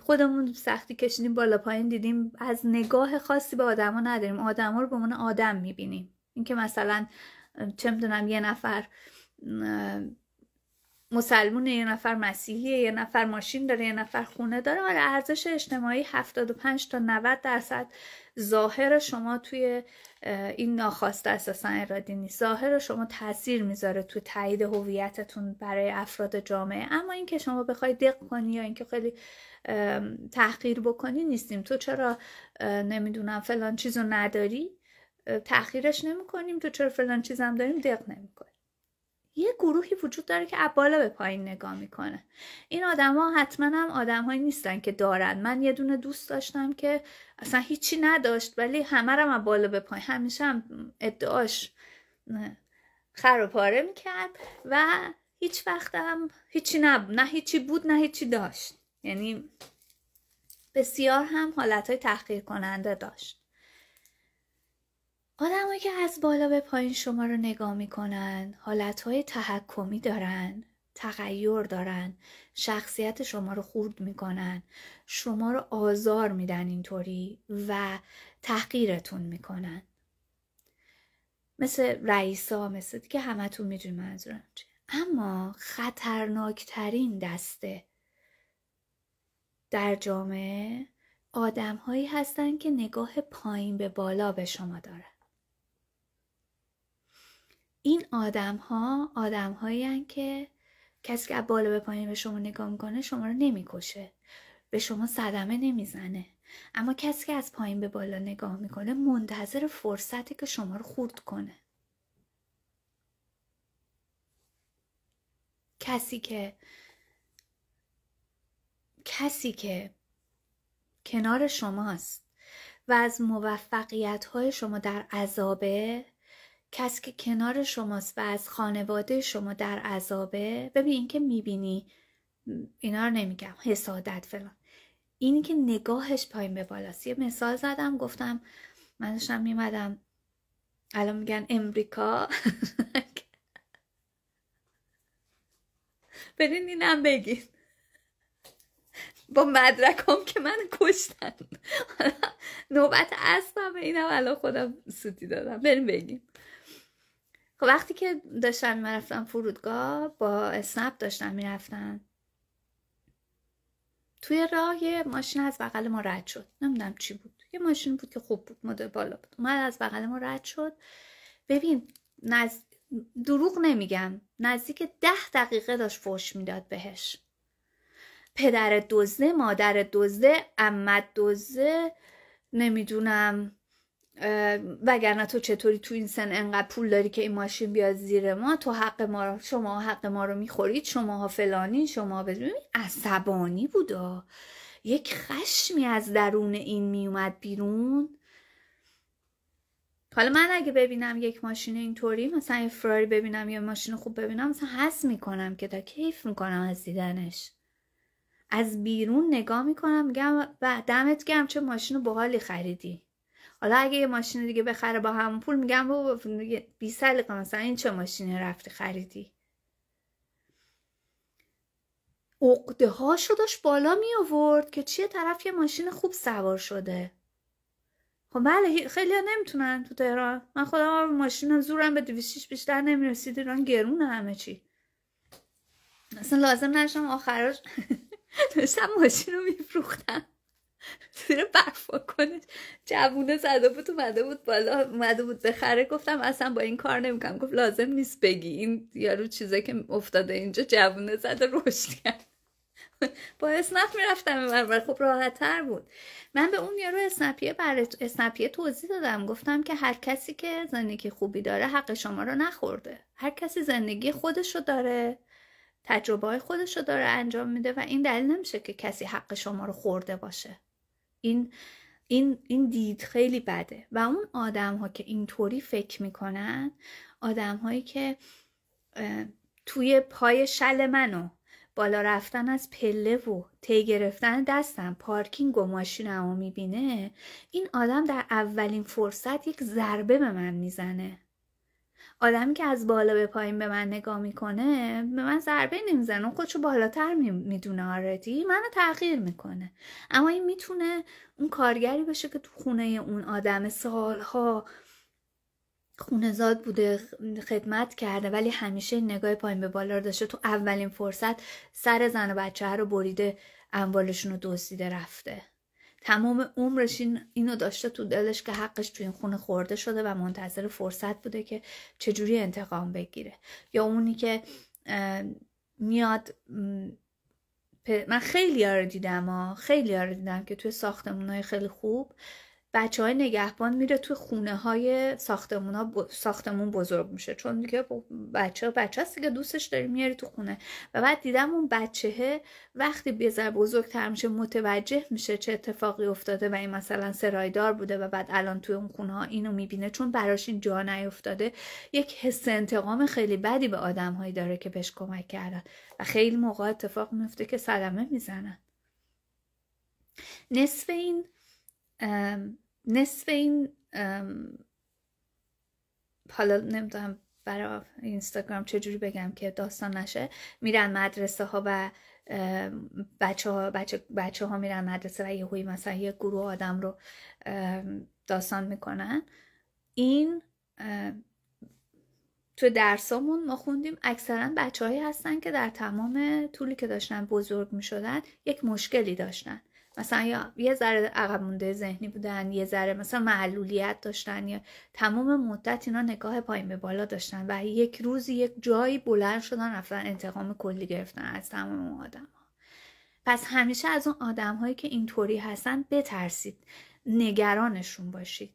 خودمون سختی کشیدیم بالا پایین دیدیم از نگاه خاصی به آدما نداریم آدما رو به عنوان آدم میبینیم اینکه مثلا چه میدونم یه نفر مسلمونه یه نفر مسیحیه یه نفر ماشین داره یه نفر خونه داره آره ارزش اجتماعی 75 تا 90 درصد ظاهر شما توی این ناخواسته اساسا ارادی نیست ظاهر شما تاثیر میذاره تو تایید هویتتون برای افراد جامعه اما اینکه شما بخوای دق کنی یا اینکه خیلی تحقیر بکنی نیستیم تو چرا نمیدونم فلان چیزو نداری تحقیرش نمیکنیم تو چرا فلان چیزم داریم دق نمیکنیم یه گروهی وجود داره که از بالا به پایین نگاه میکنه این آدما حتما هم آدمهایی نیستن که دارن من یه دونه دوست داشتم که اصلا هیچی نداشت ولی همه رو از بالا به پایین همیشه هم ادعاش خر و پاره میکرد و هیچ وقت هم هیچی نبود نه هیچی بود نه هیچی داشت یعنی بسیار هم های تحقیر کننده داشت آدمایی که از بالا به پایین شما رو نگاه میکنن حالتهای تحکمی دارن تغییر دارن شخصیت شما رو خورد میکنن شما رو آزار میدن اینطوری و تحقیرتون میکنن مثل رئیسا مثل دیگه همتون میدونی منظورم اما خطرناکترین دسته در جامعه آدمهایی هستن که نگاه پایین به بالا به شما دارن این آدم ها آدم که کسی که از بالا به پایین به شما نگاه میکنه شما رو نمیکشه به شما صدمه نمیزنه اما کسی که از پایین به بالا نگاه میکنه منتظر فرصتی که شما رو خورد کنه کسی که کسی که کنار شماست و از موفقیت های شما در عذابه کسی که کنار شماست و از خانواده شما در عذابه ببین این که میبینی اینا رو نمیگم حسادت فلان اینی که نگاهش پایین به بالاست یه مثال زدم گفتم من داشتم میمدم الان میگن امریکا برین اینم بگین با هم که من کشتن نوبت اسبم اینم الان خودم سودی دادم بریم بگیم خب وقتی که داشتم میرفتم فرودگاه با اسنپ داشتم میرفتم توی راه یه ماشین از بغل ما رد شد نمیدونم چی بود یه ماشین بود که خوب بود مدل بالا بود اومد از بغل ما رد شد ببین نز... دروغ نمیگم نزدیک ده دقیقه داشت فوش میداد بهش پدر دزده مادر دزده امت دزده نمیدونم وگرنه تو چطوری تو این سن انقدر پول داری که این ماشین بیاد زیر ما تو حق ما رو شما حق ما رو میخورید شماها فلانی شما بدون عصبانی بودا یک خشمی از درون این میومد بیرون حالا من اگه ببینم یک ماشین اینطوری مثلا یه فراری ببینم یا ماشین خوب ببینم مثلا حس میکنم که تا کیف میکنم از دیدنش از بیرون نگاه میکنم میگم و دمت گرم چه ماشین حالی خریدی حالا اگه یه ماشین دیگه بخره با همون پول میگم بابا بی سلیقه مثلا این چه ماشینی رفتی خریدی عقده هاشو داشت بالا می آورد که چیه طرف یه ماشین خوب سوار شده خب بله خیلی ها نمیتونن تو تهران من خودم ماشینم زورم به 206 بیشتر نمیرسید ایران گرون همه چی اصلا لازم نشم آخراش داشتم ماشین رو میفروختم زیر برفا کنه جوونه زده بود اومده بود بالا اومده بود بخره گفتم اصلا با این کار نمیکنم گفت لازم نیست بگی این یارو چیزه که افتاده اینجا جوونه زده رشد کرد با اسنپ میرفتم خب راحت تر بود من به اون یارو اسنپیه بر توضیح دادم گفتم که هر کسی که زندگی خوبی داره حق شما رو نخورده هر کسی زندگی خودش رو داره تجربه های خودش رو داره انجام میده و این دلیل نمیشه که کسی حق شما رو خورده باشه این این این دید خیلی بده و اون آدم ها که اینطوری فکر میکنن آدم هایی که توی پای شل منو بالا رفتن از پله و طی گرفتن دستم پارکینگ و ماشینمو میبینه این آدم در اولین فرصت یک ضربه به من میزنه آدمی که از بالا به پایین به من نگاه میکنه به من ضربه نمیزنه اون خودشو بالاتر میدونه آردی منو تغییر میکنه اما این میتونه اون کارگری بشه که تو خونه اون آدم سالها خونزاد بوده خدمت کرده ولی همیشه نگاه پایین به بالا رو داشته تو اولین فرصت سر زن و بچه رو بریده اموالشون رو دزدیده رفته تمام عمرش این اینو داشته تو دلش که حقش تو این خونه خورده شده و منتظر فرصت بوده که چجوری انتقام بگیره یا اونی که میاد من خیلی رو دیدم ها خیلی رو دیدم که توی ساختمون های خیلی خوب بچه های نگهبان میره توی خونه های ساختمون, ساختمون بزرگ میشه چون دیگه بچه بچه هست که دوستش داری میاری تو خونه و بعد دیدم اون بچه وقتی بزر بزرگتر میشه متوجه میشه چه اتفاقی افتاده و این مثلا سرایدار بوده و بعد الان توی اون خونه ها اینو میبینه چون براش این جا نیفتاده یک حس انتقام خیلی بدی به آدم هایی داره که بهش کمک کردن و خیلی موقع اتفاق میفته که صدمه میزنن نصف این نصف این حالا نمیدونم برای اینستاگرام چجوری بگم که داستان نشه میرن مدرسه ها و بچه ها, میرن مدرسه و یه مثلا یه گروه آدم رو داستان میکنن این تو درسامون ما خوندیم اکثرا بچههایی هستن که در تمام طولی که داشتن بزرگ میشدن یک مشکلی داشتن مثلا یا یه ذره عقب مونده ذهنی بودن یه ذره مثلا معلولیت داشتن یا تمام مدت اینا نگاه پایین به بالا داشتن و یک روزی یک جایی بلند شدن رفتن انتقام کلی گرفتن از تمام اون آدم ها. پس همیشه از اون آدم هایی که اینطوری هستن بترسید نگرانشون باشید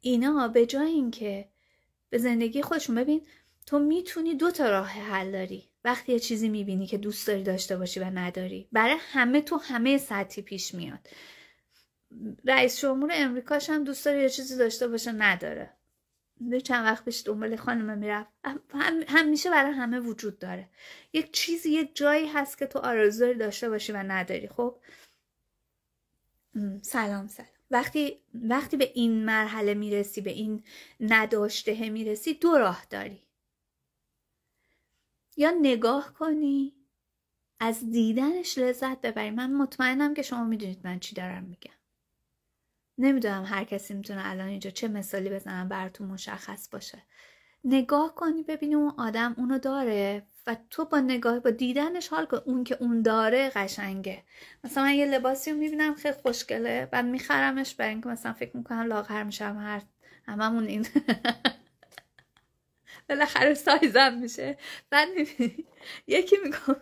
اینا به جای اینکه به زندگی خودشون ببین تو میتونی دو تا راه حل داری وقتی یه چیزی میبینی که دوست داری داشته باشی و نداری برای همه تو همه سطحی پیش میاد رئیس جمهور امریکاش هم دوست داره یه چیزی داشته باشه نداره چند وقت پیش دنبال خانم میرفت هم، همیشه برای همه وجود داره یک چیزی یه جایی هست که تو آرزوی داشته باشی و نداری خب سلام سلام وقتی وقتی به این مرحله میرسی به این نداشته میرسی دو راه داری یا نگاه کنی از دیدنش لذت ببری من مطمئنم که شما میدونید من چی دارم میگم نمیدونم هر کسی میتونه الان اینجا چه مثالی بزنم براتون مشخص باشه نگاه کنی ببینی اون آدم اونو داره و تو با نگاه با دیدنش حال کن اون که اون داره قشنگه مثلا من یه لباسی رو میبینم خیلی خوشگله بعد میخرمش برای اینکه مثلا فکر میکنم لاغر میشم هر هممون این بالاخره سایزم میشه بعد میبینی یکی میگم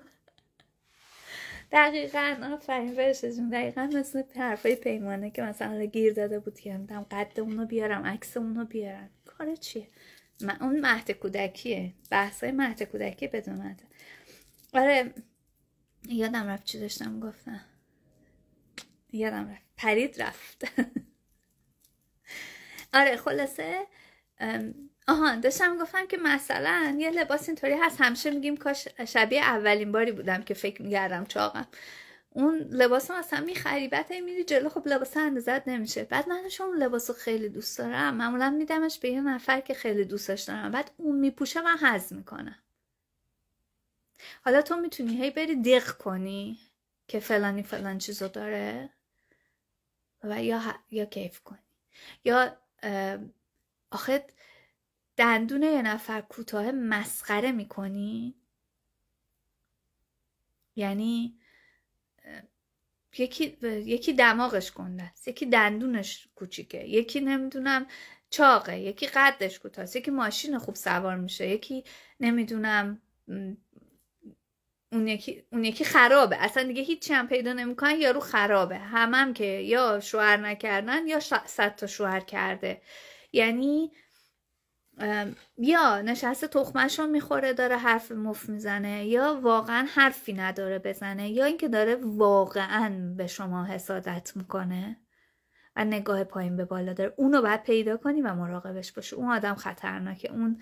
دقیقا آفرین فرشتشون دقیقا مثل حرفای پیمانه که مثلا گیر داده بود که میدم قد اونو بیارم عکس اونو بیارم کار چیه من اون مهد کودکیه بحثای مهد کودکی بدون مهد آره یادم رفت چی داشتم گفتم یادم رفت پرید رفت آره خلاصه آها داشتم گفتم که مثلا یه لباس اینطوری هست همیشه میگیم کاش شبیه اولین باری بودم که فکر میگردم چاقم اون لباس هم اصلا میخری بعد میری جلو خب لباس اندازت نمیشه بعد من چون لباس رو خیلی دوست دارم معمولا میدمش به یه نفر که خیلی دوستش دارم بعد اون میپوشه من حز میکنم حالا تو میتونی هی بری دق کنی که فلانی فلان چیزو داره و یا, یا کیف کنی یا آخه دندون یه نفر کوتاه مسخره میکنی یعنی یکی یکی دماغش گنده یکی دندونش کوچیکه یکی نمیدونم چاقه یکی قدش کوتاه یکی ماشین خوب سوار میشه یکی نمیدونم اون یکی اون یکی خرابه اصلا دیگه هیچ هم پیدا نمیکنن یارو خرابه همم که یا شوهر نکردن یا صد تا شوهر کرده یعنی یا نشسته تخمش رو میخوره داره حرف مف میزنه یا واقعا حرفی نداره بزنه یا اینکه داره واقعا به شما حسادت میکنه و نگاه پایین به بالا داره اونو باید پیدا کنی و مراقبش باشه اون آدم خطرناکه اون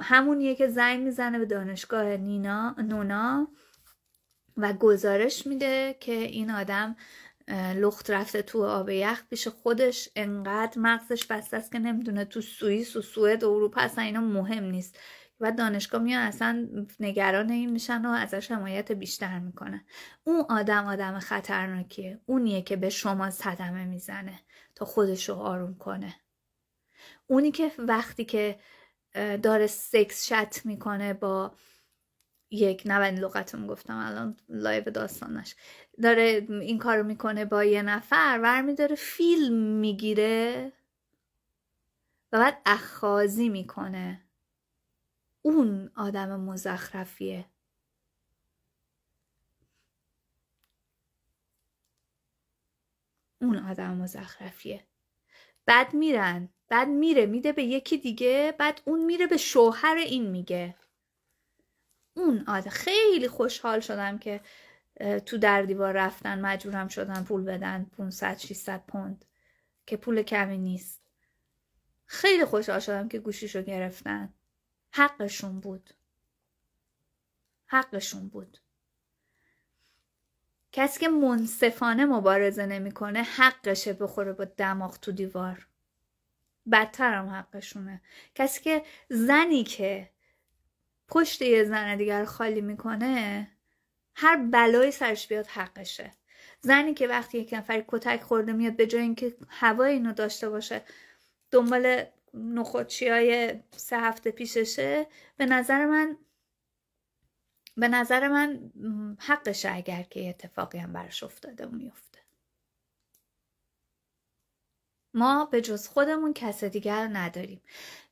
همونیه که زنگ میزنه به دانشگاه نینا نونا و گزارش میده که این آدم لخت رفته تو آب یخ پیش خودش انقدر مغزش بسته است که نمیدونه تو سوئیس و سوئد و اروپا اصلا اینا مهم نیست و دانشگاه میان اصلا نگران این میشن و ازش حمایت بیشتر میکنن اون آدم آدم خطرناکیه اونیه که به شما صدمه میزنه تا خودش رو آروم کنه اونی که وقتی که داره سکس شت میکنه با یک نوین لغتم گفتم الان لایو داستانش داره این کارو میکنه با یه نفر داره فیلم میگیره و بعد اخازی میکنه اون آدم مزخرفیه اون آدم مزخرفیه بعد میرن بعد میره میده به یکی دیگه بعد اون میره به شوهر این میگه اون آدم آره، خیلی خوشحال شدم که تو در دیوار رفتن مجبورم شدن پول بدن 500 600 پوند که پول کمی نیست خیلی خوشحال شدم که گوشیشو گرفتن حقشون بود حقشون بود کسی که منصفانه مبارزه نمیکنه حقشه بخوره با دماغ تو دیوار بدتر هم حقشونه کسی که زنی که پشت یه زن دیگر خالی میکنه هر بلایی سرش بیاد حقشه زنی که وقتی یک نفر کتک خورده میاد به جای اینکه هوای اینو داشته باشه دنبال نخوچی های سه هفته پیششه به نظر من به نظر من حقشه اگر که اتفاقی هم براش افتاده میفته ما به جز خودمون کس دیگر نداریم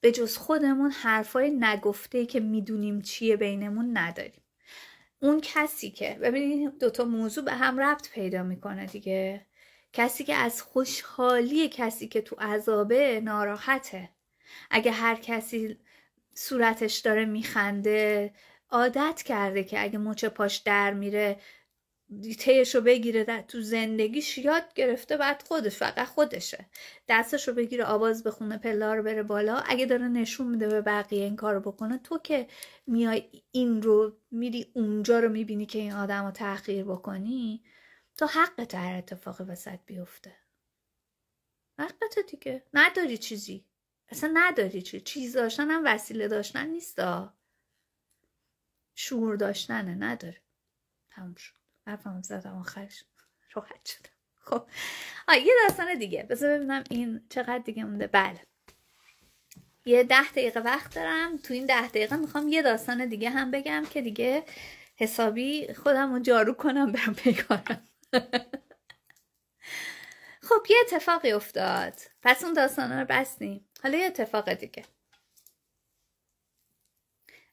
به جز خودمون حرفای نگفته که میدونیم چیه بینمون نداریم اون کسی که ببینید دوتا موضوع به هم ربط پیدا میکنه دیگه کسی که از خوشحالی کسی که تو عذابه ناراحته اگه هر کسی صورتش داره میخنده عادت کرده که اگه مچ پاش در میره دیتهش رو بگیره تو زندگیش یاد گرفته بعد خودش فقط خودشه دستش رو بگیره آواز بخونه پلا رو بره بالا اگه داره نشون میده به بقیه این کار بکنه تو که میای این رو میری اونجا رو میبینی که این آدم رو تحقیر بکنی تو حق تر اتفاق وسط بیفته تو دیگه نداری چیزی اصلا نداری چیزی چیز داشتن هم وسیله داشتن نیستا شعور داشتنه نداره تموم حرفم زدم آخرش راحت شد خب آه یه داستان دیگه بذار ببینم این چقدر دیگه مونده بله یه ده دقیقه وقت دارم تو این ده دقیقه میخوام یه داستان دیگه هم بگم که دیگه حسابی خودم رو جارو کنم برم بگارم خب یه اتفاقی افتاد پس اون داستان رو بستیم حالا یه اتفاق دیگه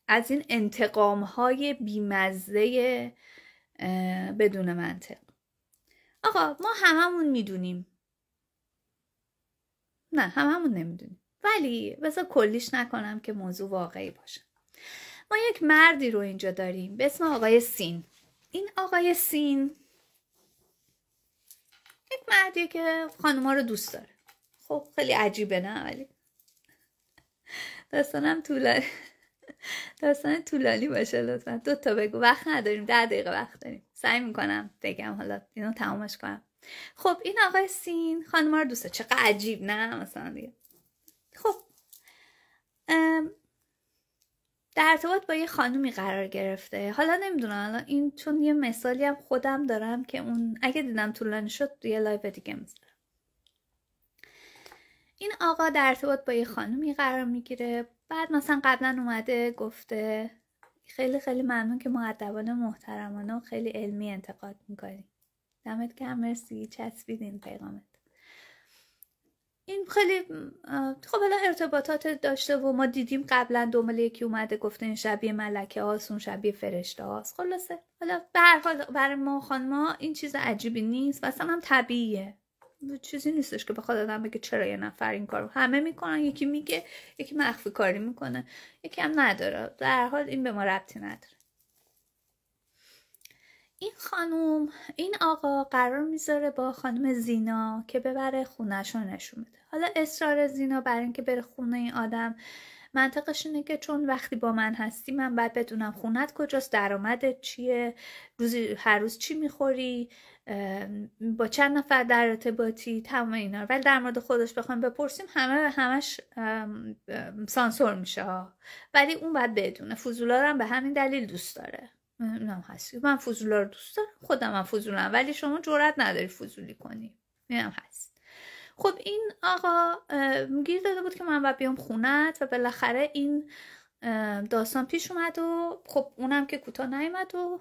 از این انتقام های بیمزه بدون منطق آقا ما هممون میدونیم نه هممون نمیدونیم ولی بذار کلیش نکنم که موضوع واقعی باشه ما یک مردی رو اینجا داریم به اسم آقای سین این آقای سین یک مردیه که خانوما رو دوست داره خب خیلی عجیبه نه ولی داستانم طولانی داستان طولانی باشه لطفا دو تا بگو وقت نداریم ده دقیقه وقت داریم سعی میکنم بگم حالا اینو تمامش کنم خب این آقای سین خانم رو دوسته چقدر عجیب نه مثلا دیگه خب در ارتباط با یه خانومی قرار گرفته حالا نمیدونم حالا این چون یه مثالی هم خودم دارم که اون اگه دیدم طولانی شد یه لایو دیگه میزنم این آقا در ارتباط با یه خانومی قرار میگیره بعد مثلا قبلا اومده گفته خیلی خیلی ممنون که مقدبان محترمانه و خیلی علمی انتقاد میکنیم دمت گرم مرسی این پیغامت این خیلی خب حالا ارتباطات داشته و ما دیدیم قبلا دنبال یکی اومده گفته این شبیه ملکه هاست اون شبیه فرشته هاست خلاصه حالا به برای ما خانما این چیز عجیبی نیست و اصلا هم طبیعیه چیزی نیستش که بخواد آدم بگه چرا یه نفر این کارو همه میکنن یکی میگه یکی مخفی کاری میکنه یکی هم نداره در حال این به ما ربطی نداره این خانم این آقا قرار میذاره با خانم زینا که ببره خونهشون نشون بده حالا اصرار زینا برای اینکه بره خونه این آدم منطقش اینه که چون وقتی با من هستی من باید بدونم خونت کجاست درآمدت چیه روزی هر روز چی میخوری با چند نفر در ارتباطی تمام اینا ولی در مورد خودش بخوام بپرسیم همه همش سانسور میشه ها ولی اون باید بدونه فضولا هم به همین دلیل دوست داره نم هستی من فضولا رو دوست دارم خودم هم فضولم ولی شما جرات نداری فضولی کنی اینم هست خب این آقا گیر داده بود که من باید بیام خونت و بالاخره این داستان پیش اومد و خب اونم که کوتاه نیومد و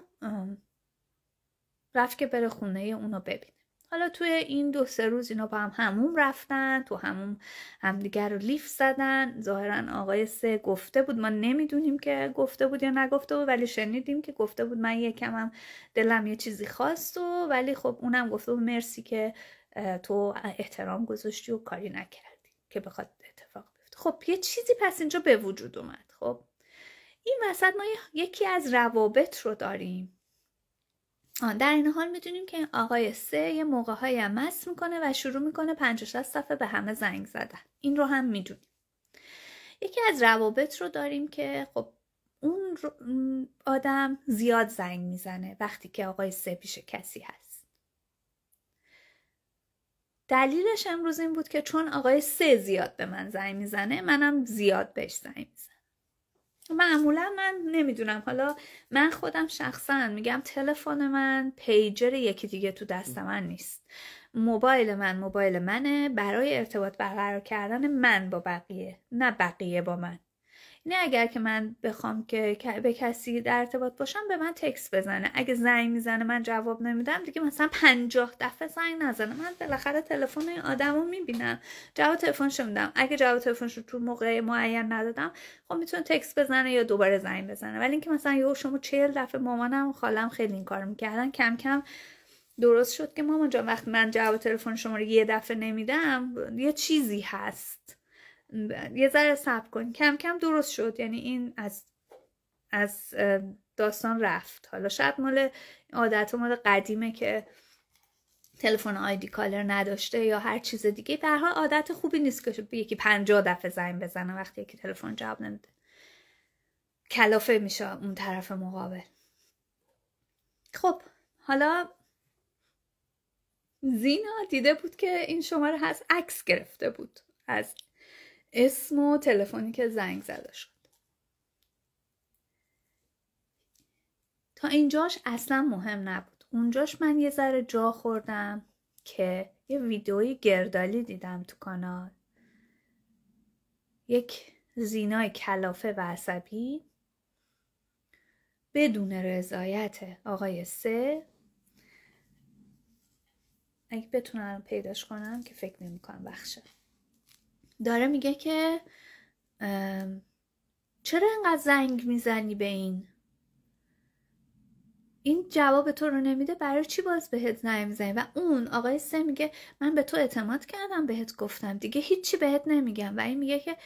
رفت که بره خونه اونو ببین حالا توی این دو سه روز اینا با هم هموم رفتن تو هموم همدیگر رو لیف زدن ظاهرا آقای سه گفته بود ما نمیدونیم که گفته بود یا نگفته بود ولی شنیدیم که گفته بود من یکم هم دلم یه چیزی خواست و ولی خب اونم گفته بود مرسی که تو احترام گذاشتی و کاری نکردی که بخواد اتفاق بیفته خب یه چیزی پس اینجا به وجود اومد خب این وسط ما یکی از روابط رو داریم در این حال میدونیم که آقای سه یه موقع های هم میکنه و شروع میکنه 50 صفحه به همه زنگ زدن این رو هم میدونیم یکی از روابط رو داریم که خب اون آدم زیاد زنگ میزنه وقتی که آقای سه پیش کسی هست دلیلش امروز این بود که چون آقای سه زیاد به من زنگ میزنه منم زیاد بهش زنگ میزنم معمولا من نمیدونم حالا من خودم شخصا میگم تلفن من پیجر یکی دیگه تو دست من نیست موبایل من موبایل منه برای ارتباط برقرار کردن من با بقیه نه بقیه با من نه اگر که من بخوام که به کسی در ارتباط باشم به من تکس بزنه اگه زنگ میزنه من جواب نمیدم دیگه مثلا پنجاه دفعه زنگ نزنه من بالاخره تلفن این آدم رو میبینم جواب تلفنش میدم اگه جواب تلفن رو تو موقع معین ندادم خب میتونه تکس بزنه یا دوباره زنگ بزنه ولی اینکه مثلا یه شما چهل دفعه مامانم و خالم خیلی این کار میکردن کم کم درست شد که مامان جان وقتی من جواب تلفن شما رو یه دفعه نمیدم یه چیزی هست یه ذره صبر کن کم کم درست شد یعنی این از از داستان رفت حالا شاید مال عادت و مال قدیمه که تلفن آیدی کالر نداشته یا هر چیز دیگه به حال عادت خوبی نیست که یکی 50 دفعه زنگ بزنه وقتی یکی تلفن جواب نمیده کلافه میشه اون طرف مقابل خب حالا زینا دیده بود که این شماره هست عکس گرفته بود از اسم و تلفنی که زنگ زده شد تا اینجاش اصلا مهم نبود اونجاش من یه ذره جا خوردم که یه ویدئوی گردالی دیدم تو کانال یک زینای کلافه و عصبی بدون رضایت آقای سه اگه بتونم پیداش کنم که فکر نمی کنم بخشه داره میگه که چرا اینقدر زنگ میزنی به این این جواب تو رو نمیده برای چی باز بهت نمیزنی و اون آقای سه میگه من به تو اعتماد کردم بهت گفتم دیگه هیچی بهت نمیگم و این میگه که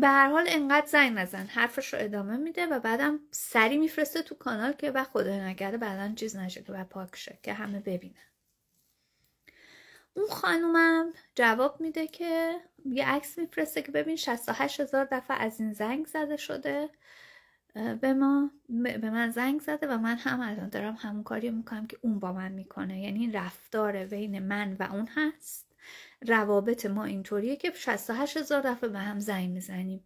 به هر حال انقدر زنگ نزن حرفش رو ادامه میده و بعدم سری میفرسته تو کانال که و خدا نکرده بعدا چیز نشه که و پاک شه که همه ببینن اون خانومم جواب میده که یه عکس میفرسته که ببین 68 هزار دفعه از این زنگ زده شده به ما به من زنگ زده و من هم الان دارم همون کاری میکنم که اون با من میکنه یعنی رفتار بین من و اون هست روابط ما اینطوریه که 68 هزار دفعه به هم زنگ میزنیم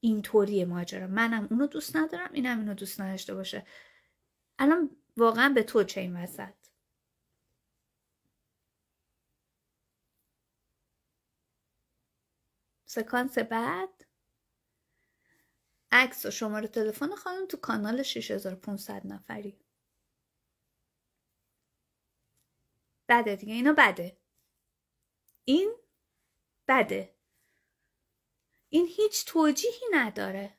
اینطوریه ماجرا منم اونو دوست ندارم اینم اینو دوست نداشته باشه الان واقعا به تو چه این وسط سکانس بعد عکس و شماره تلفن خانم تو کانال 6500 نفری بده دیگه اینا بده این بده این هیچ توجیهی نداره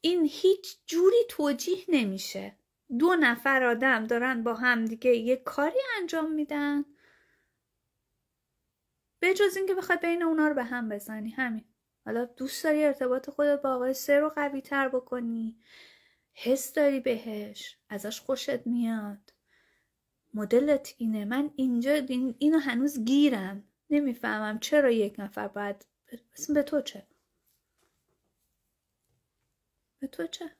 این هیچ جوری توجیه نمیشه دو نفر آدم دارن با همدیگه یه کاری انجام میدن به جز اینکه بخواد بین اونا رو به هم بزنی همین حالا دوست داری ارتباط خودت با آقای سر رو قوی تر بکنی حس داری بهش ازش خوشت میاد مدلت اینه من اینجا این اینو هنوز گیرم نمیفهمم چرا یک نفر باید اسم به تو چه به تو چه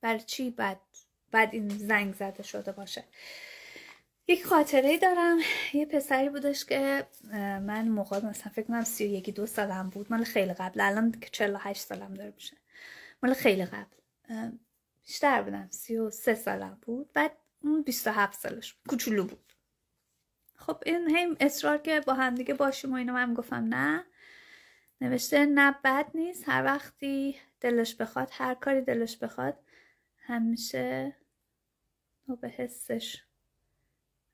بر چی بعد بعد این زنگ زده شده باشه یک خاطره دارم یه پسری بودش که من موقع مثلا فکر کنم سی و یکی دو سالم بود مال خیلی قبل الان که 48 هشت سالم داره میشه مال خیلی قبل بیشتر بودم سی و سه سالم بود بعد اون بیست و هفت سالش کوچولو بود خب این هم اصرار که با همدیگه باشیم و اینو من گفتم نه نوشته نه بد نیست هر وقتی دلش بخواد هر کاری دلش بخواد همیشه و به حسش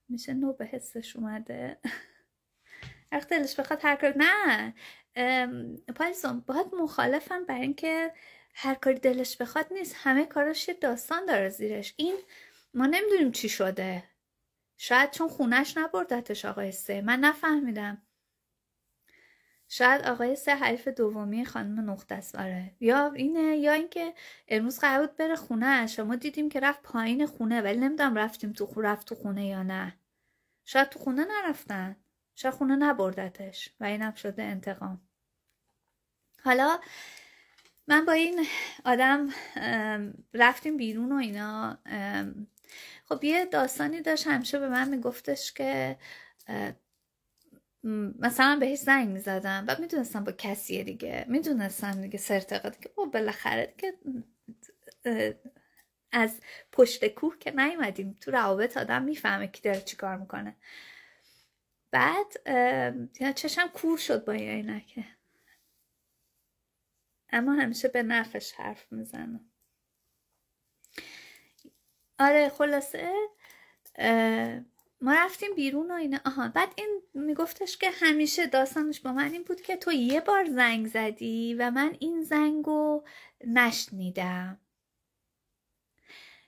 میشه نو به حسش اومده وقت دلش بخواد هر کار نه پایزون باید مخالفم برای اینکه هر کاری دلش بخواد نیست همه کاراش یه داستان داره زیرش این ما نمیدونیم چی شده شاید چون خونش نبردتش آقای سه من نفهمیدم شاید آقای سه حریف دومی خانم نقطه است آره یا اینه یا اینکه امروز قرار بود بره خونه شما دیدیم که رفت پایین خونه ولی نمیدونم رفتیم تو رفت تو خونه یا نه شاید تو خونه نرفتن شاید خونه نبردتش و اینم شده انتقام حالا من با این آدم رفتیم بیرون و اینا خب یه داستانی داشت همیشه به من میگفتش که مثلا بهش زنگ میزدم و میدونستم با کسیه دیگه میدونستم دیگه سرتقه دیگه او بالاخره دیگه از پشت کوه که نیومدیم تو روابط آدم میفهمه کی داره چیکار میکنه بعد یا چشم کور شد با یه نکه اما همیشه به نفش حرف میزنم آره خلاصه ما رفتیم بیرون و اینا آها بعد این میگفتش که همیشه داستانش با من این بود که تو یه بار زنگ زدی و من این زنگ رو نشنیدم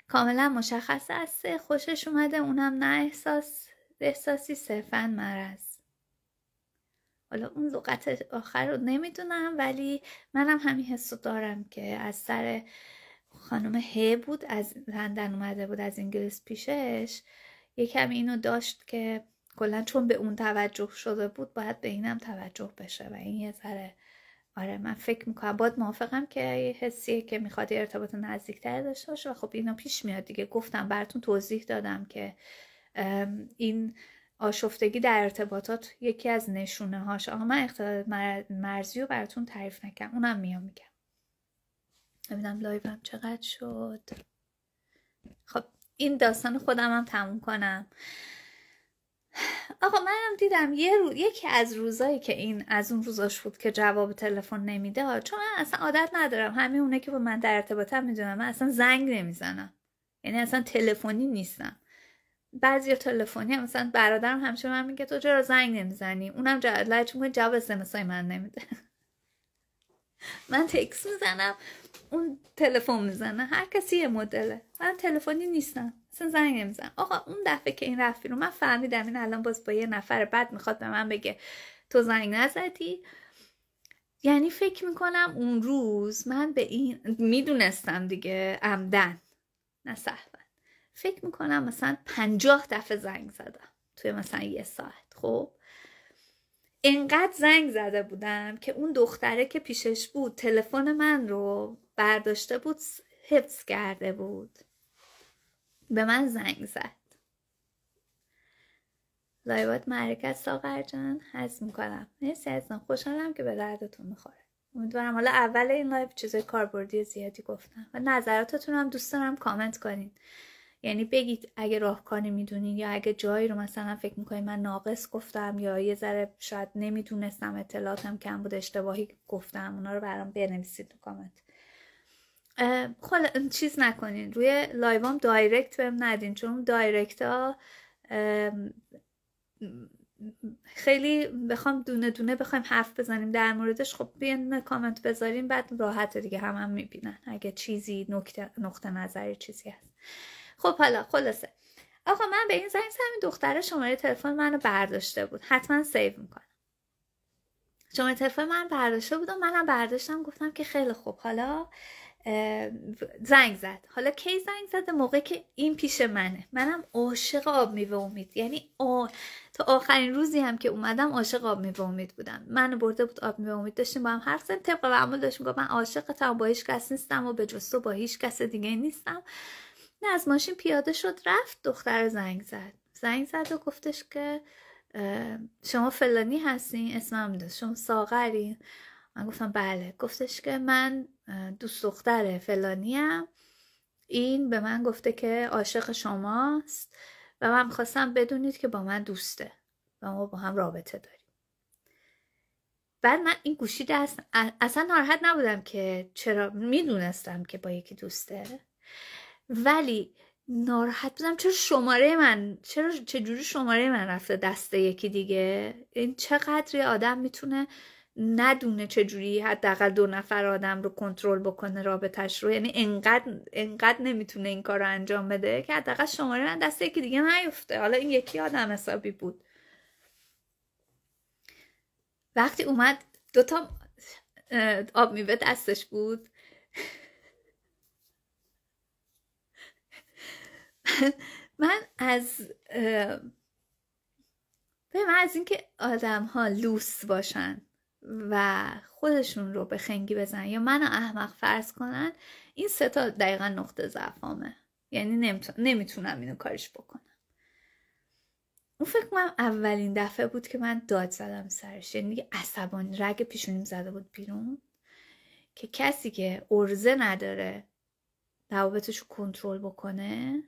کاملا مشخص است خوشش اومده اونم نه احساس احساسی صرفا مرض حالا اون لغت آخر رو نمیدونم ولی منم همین حس دارم که از سر خانم ه بود از لندن اومده بود از انگلیس پیشش یکم اینو داشت که کلا چون به اون توجه شده بود باید به اینم توجه بشه و این یه ذره آره من فکر میکنم باید موافقم که حسیه که میخواد ارتباط نزدیکتر داشته باشه و خب اینا پیش میاد دیگه گفتم براتون توضیح دادم که این آشفتگی در ارتباطات یکی از نشونه هاش آقا من اختلال مرزی رو براتون تعریف نکنم اونم میام میگم ببینم لایبم چقدر شد خب این داستان خودم هم تموم کنم آقا منم دیدم یه یکی از روزایی که این از اون روزاش بود که جواب تلفن نمیده چون من اصلا عادت ندارم همین اونه که با من در ارتباطم میدونم من اصلا زنگ نمیزنم یعنی اصلا تلفنی نیستم بعضی تلفنی هم مثلا برادرم همیشه من میگه تو چرا زنگ نمیزنی اونم جواب سمسای من نمیده من تکس میزنم اون تلفن میزنه هر کسی یه مدله من تلفنی نیستم اصلا زنگ نمیزنم آقا اون دفعه که این رفت رو من فهمیدم این الان باز با یه نفر بد میخواد به من بگه تو زنگ نزدی یعنی فکر میکنم اون روز من به این میدونستم دیگه عمدن نه صحبت فکر میکنم مثلا پنجاه دفعه زنگ زدم توی مثلا یه ساعت خب انقدر زنگ زده بودم که اون دختره که پیشش بود تلفن من رو برداشته بود حفظ کرده بود به من زنگ زد لایبات مرکت ساغر جان حس میکنم مرسی از خوشحالم که به دردتون میخوره امیدوارم حالا اول این لایو چیزای کاربردی زیادی گفتم و نظراتتون هم دوست دارم کامنت کنین یعنی بگید اگه راهکاری میدونین یا اگه جایی رو مثلا فکر میکنین من ناقص گفتم یا یه ذره شاید نمیدونستم اطلاعاتم کم بود اشتباهی گفتم اونا رو برام بنویسید تو کامنت خلا چیز نکنین روی لایوام دایرکت بهم ندین چون دایرکت ها خیلی بخوام دونه دونه بخوایم حرف بزنیم در موردش خب بیان کامنت بذاریم بعد راحت دیگه هم میبینن اگه چیزی نقطه نظری چیزی هست خب حالا خلاصه آقا من به این زنگ زدم دختره شماره تلفن منو برداشته بود حتما سیو میکنم شماره تلفن من برداشته بود و منم برداشتم گفتم که خیلی خوب حالا زنگ زد حالا کی زنگ زد؟ موقع که این پیش منه منم عاشق آب میوه امید یعنی آ... تا آخرین روزی هم که اومدم عاشق آب میوه امید بودم منو برده بود آب میوه امید داشتیم با هم هر زدیم طبق معمول داشت گفت من عاشقتم با هیچ کس نیستم و به جستو با هیچ کس دیگه نیستم نه از ماشین پیاده شد رفت دختر زنگ زد زنگ زد و گفتش که شما فلانی هستین اسمم داشت شما ساغرین من گفتم بله گفتش که من دوست دختر هم این به من گفته که عاشق شماست و من خواستم بدونید که با من دوسته و ما با هم رابطه داریم بعد من این گوشی دست اصلا ناراحت نبودم که چرا میدونستم که با یکی دوسته ولی ناراحت بودم چرا شماره من چرا چجوری شماره من رفته دست یکی دیگه این چقدر آدم میتونه ندونه چجوری حداقل دو نفر آدم رو کنترل بکنه رابطش رو یعنی انقدر انقدر نمیتونه این کار رو انجام بده که حداقل شماره من دست یکی دیگه نیفته حالا این یکی آدم حسابی بود وقتی اومد دوتا آب میوه دستش بود من از به من از اینکه آدم ها لوس باشن و خودشون رو به خنگی بزنن یا منو احمق فرض کنن این سه تا دقیقا نقطه ضعفامه یعنی نمیتونم اینو کارش بکنم اون فکر من اولین دفعه بود که من داد زدم سرش یعنی دیگه عصبانی رگ پیشونیم زده بود بیرون که کسی که ارزه نداره روابطش رو کنترل بکنه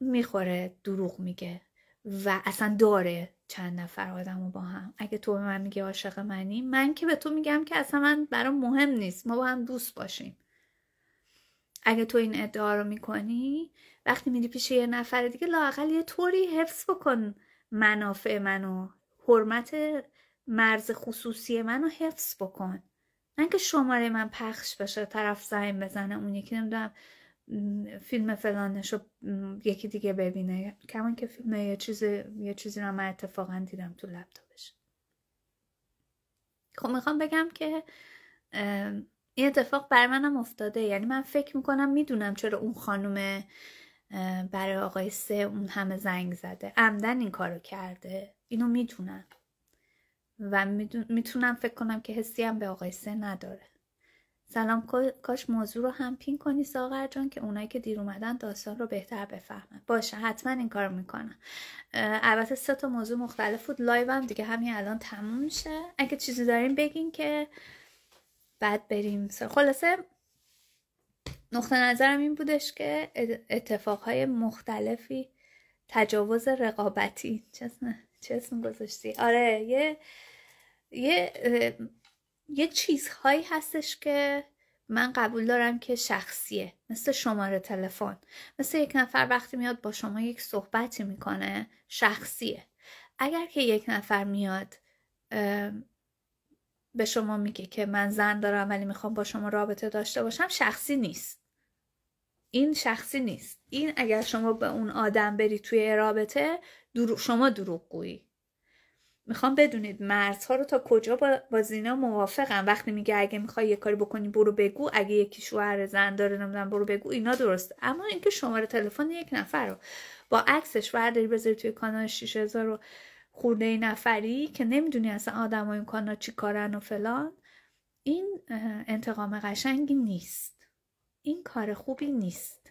میخوره دروغ میگه و اصلا داره چند نفر آدم و با هم اگه تو به من میگی عاشق منی من که به تو میگم که اصلا من برام مهم نیست ما با هم دوست باشیم اگه تو این ادعا رو میکنی وقتی میری پیش یه نفر دیگه لاقل یه طوری حفظ بکن منافع منو حرمت مرز خصوصی منو حفظ بکن من که شماره من پخش بشه طرف زنگ بزنه اون یکی نمیدونم فیلم فلانش رو یکی دیگه ببینه کمان که فیلم یه چیزی یه چیزی رو من اتفاقا دیدم تو لپتاپش خب میخوام بگم که این اتفاق بر منم افتاده یعنی من فکر میکنم میدونم چرا اون خانم برای آقای سه اون همه زنگ زده عمدن این کارو کرده اینو میتونم و میتونم فکر کنم که حسی هم به آقای سه نداره سلام کاش موضوع رو هم پین کنی ساغر جان که اونایی که دیر اومدن داستان رو بهتر بفهمن باشه حتما این کار میکنم البته سه تا موضوع مختلف بود لایو هم دیگه همین الان تموم میشه اگه چیزی داریم بگین که بعد بریم سر خلاصه نقطه نظرم این بودش که اتفاقهای مختلفی تجاوز رقابتی چه اسم گذاشتی آره یه یه یه چیزهایی هستش که من قبول دارم که شخصیه مثل شماره تلفن مثل یک نفر وقتی میاد با شما یک صحبتی میکنه شخصیه اگر که یک نفر میاد به شما میگه که من زن دارم ولی میخوام با شما رابطه داشته باشم شخصی نیست این شخصی نیست این اگر شما به اون آدم بری توی رابطه شما دروغ گویی میخوام بدونید مرزها رو تا کجا با, زینا موافقم وقتی میگه اگه میخوای یه کاری بکنی برو بگو اگه یکی شوهر زن داره نمیدونم برو بگو اینا درست اما اینکه شماره تلفن یک نفر رو با عکسش ورداری بذاری توی کانال 6000 خورده نفری که نمیدونی اصلا آدم های این کانال چی کارن و فلان این انتقام قشنگی نیست این کار خوبی نیست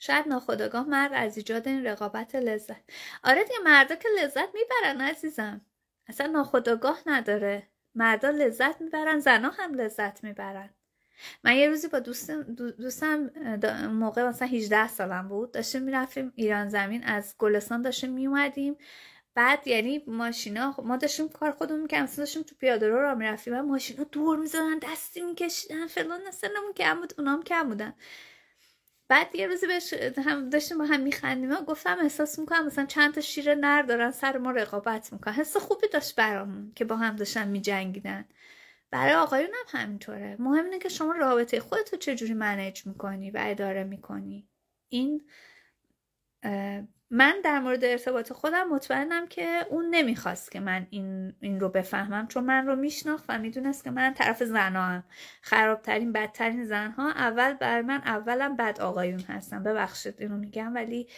شاید ناخداگاه مرد از ایجاد این رقابت لذت آره دیگه مردا که لذت میبرن عزیزم اصلا ناخداگاه نداره مردا لذت میبرن زنا هم لذت میبرن من یه روزی با دوستم, دوستم موقع مثلا 18 سالم بود داشتیم میرفتیم ایران زمین از گلستان داشتیم میومدیم بعد یعنی ماشینا ما داشتیم کار خودمون میکردیم مثلا داشتیم تو پیاده رو را میرفتیم و ماشینا دور میزدن دستی میکشیدن فلان سنمون کم بود اونام کم بودن بعد یه روزی بهش هم داشتیم با هم میخندیم و گفتم احساس میکنم مثلا چند تا شیر نر دارن سر ما رقابت میکنن حس خوبی داشت برامون که با هم داشتن میجنگیدن برای آقایون هم همینطوره مهم اینه که شما رابطه خودتو چجوری منیج میکنی و اداره میکنی این من در مورد ارتباط خودم مطمئنم که اون نمیخواست که من این, این رو بفهمم چون من رو میشناخت و میدونست که من طرف زنها هم. خرابترین بدترین زنها اول بر من اولم بد آقایون هستم ببخشید اینو میگم ولی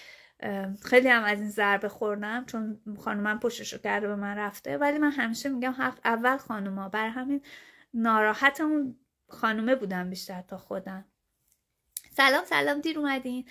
خیلی هم از این ضربه خوردم چون خانومم پشتشو کرده به من رفته ولی من همیشه میگم حق اول خانوما بر همین ناراحت اون خانومه بودم بیشتر تا خودم سلام سلام دیر اومدین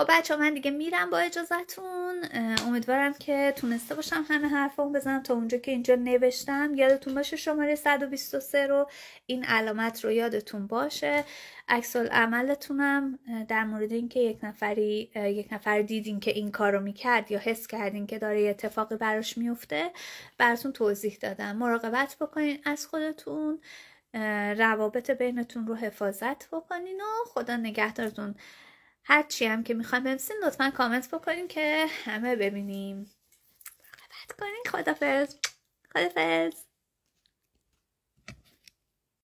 خب بچه من دیگه میرم با اجازتون امیدوارم که تونسته باشم همه حرفامو بزنم تا اونجا که اینجا نوشتم یادتون باشه شماره 123 رو این علامت رو یادتون باشه اکسال عملتونم در مورد اینکه یک نفری یک نفر دیدین که این رو میکرد یا حس کردین که داره یه اتفاقی براش میفته براتون توضیح دادم مراقبت بکنین از خودتون روابط بینتون رو حفاظت بکنین و خدا نگهدارتون هر چی هم که میخوایم بنویسین لطفا کامنت بکنیم که همه ببینیم مراقبت کنین خدافظ خدافز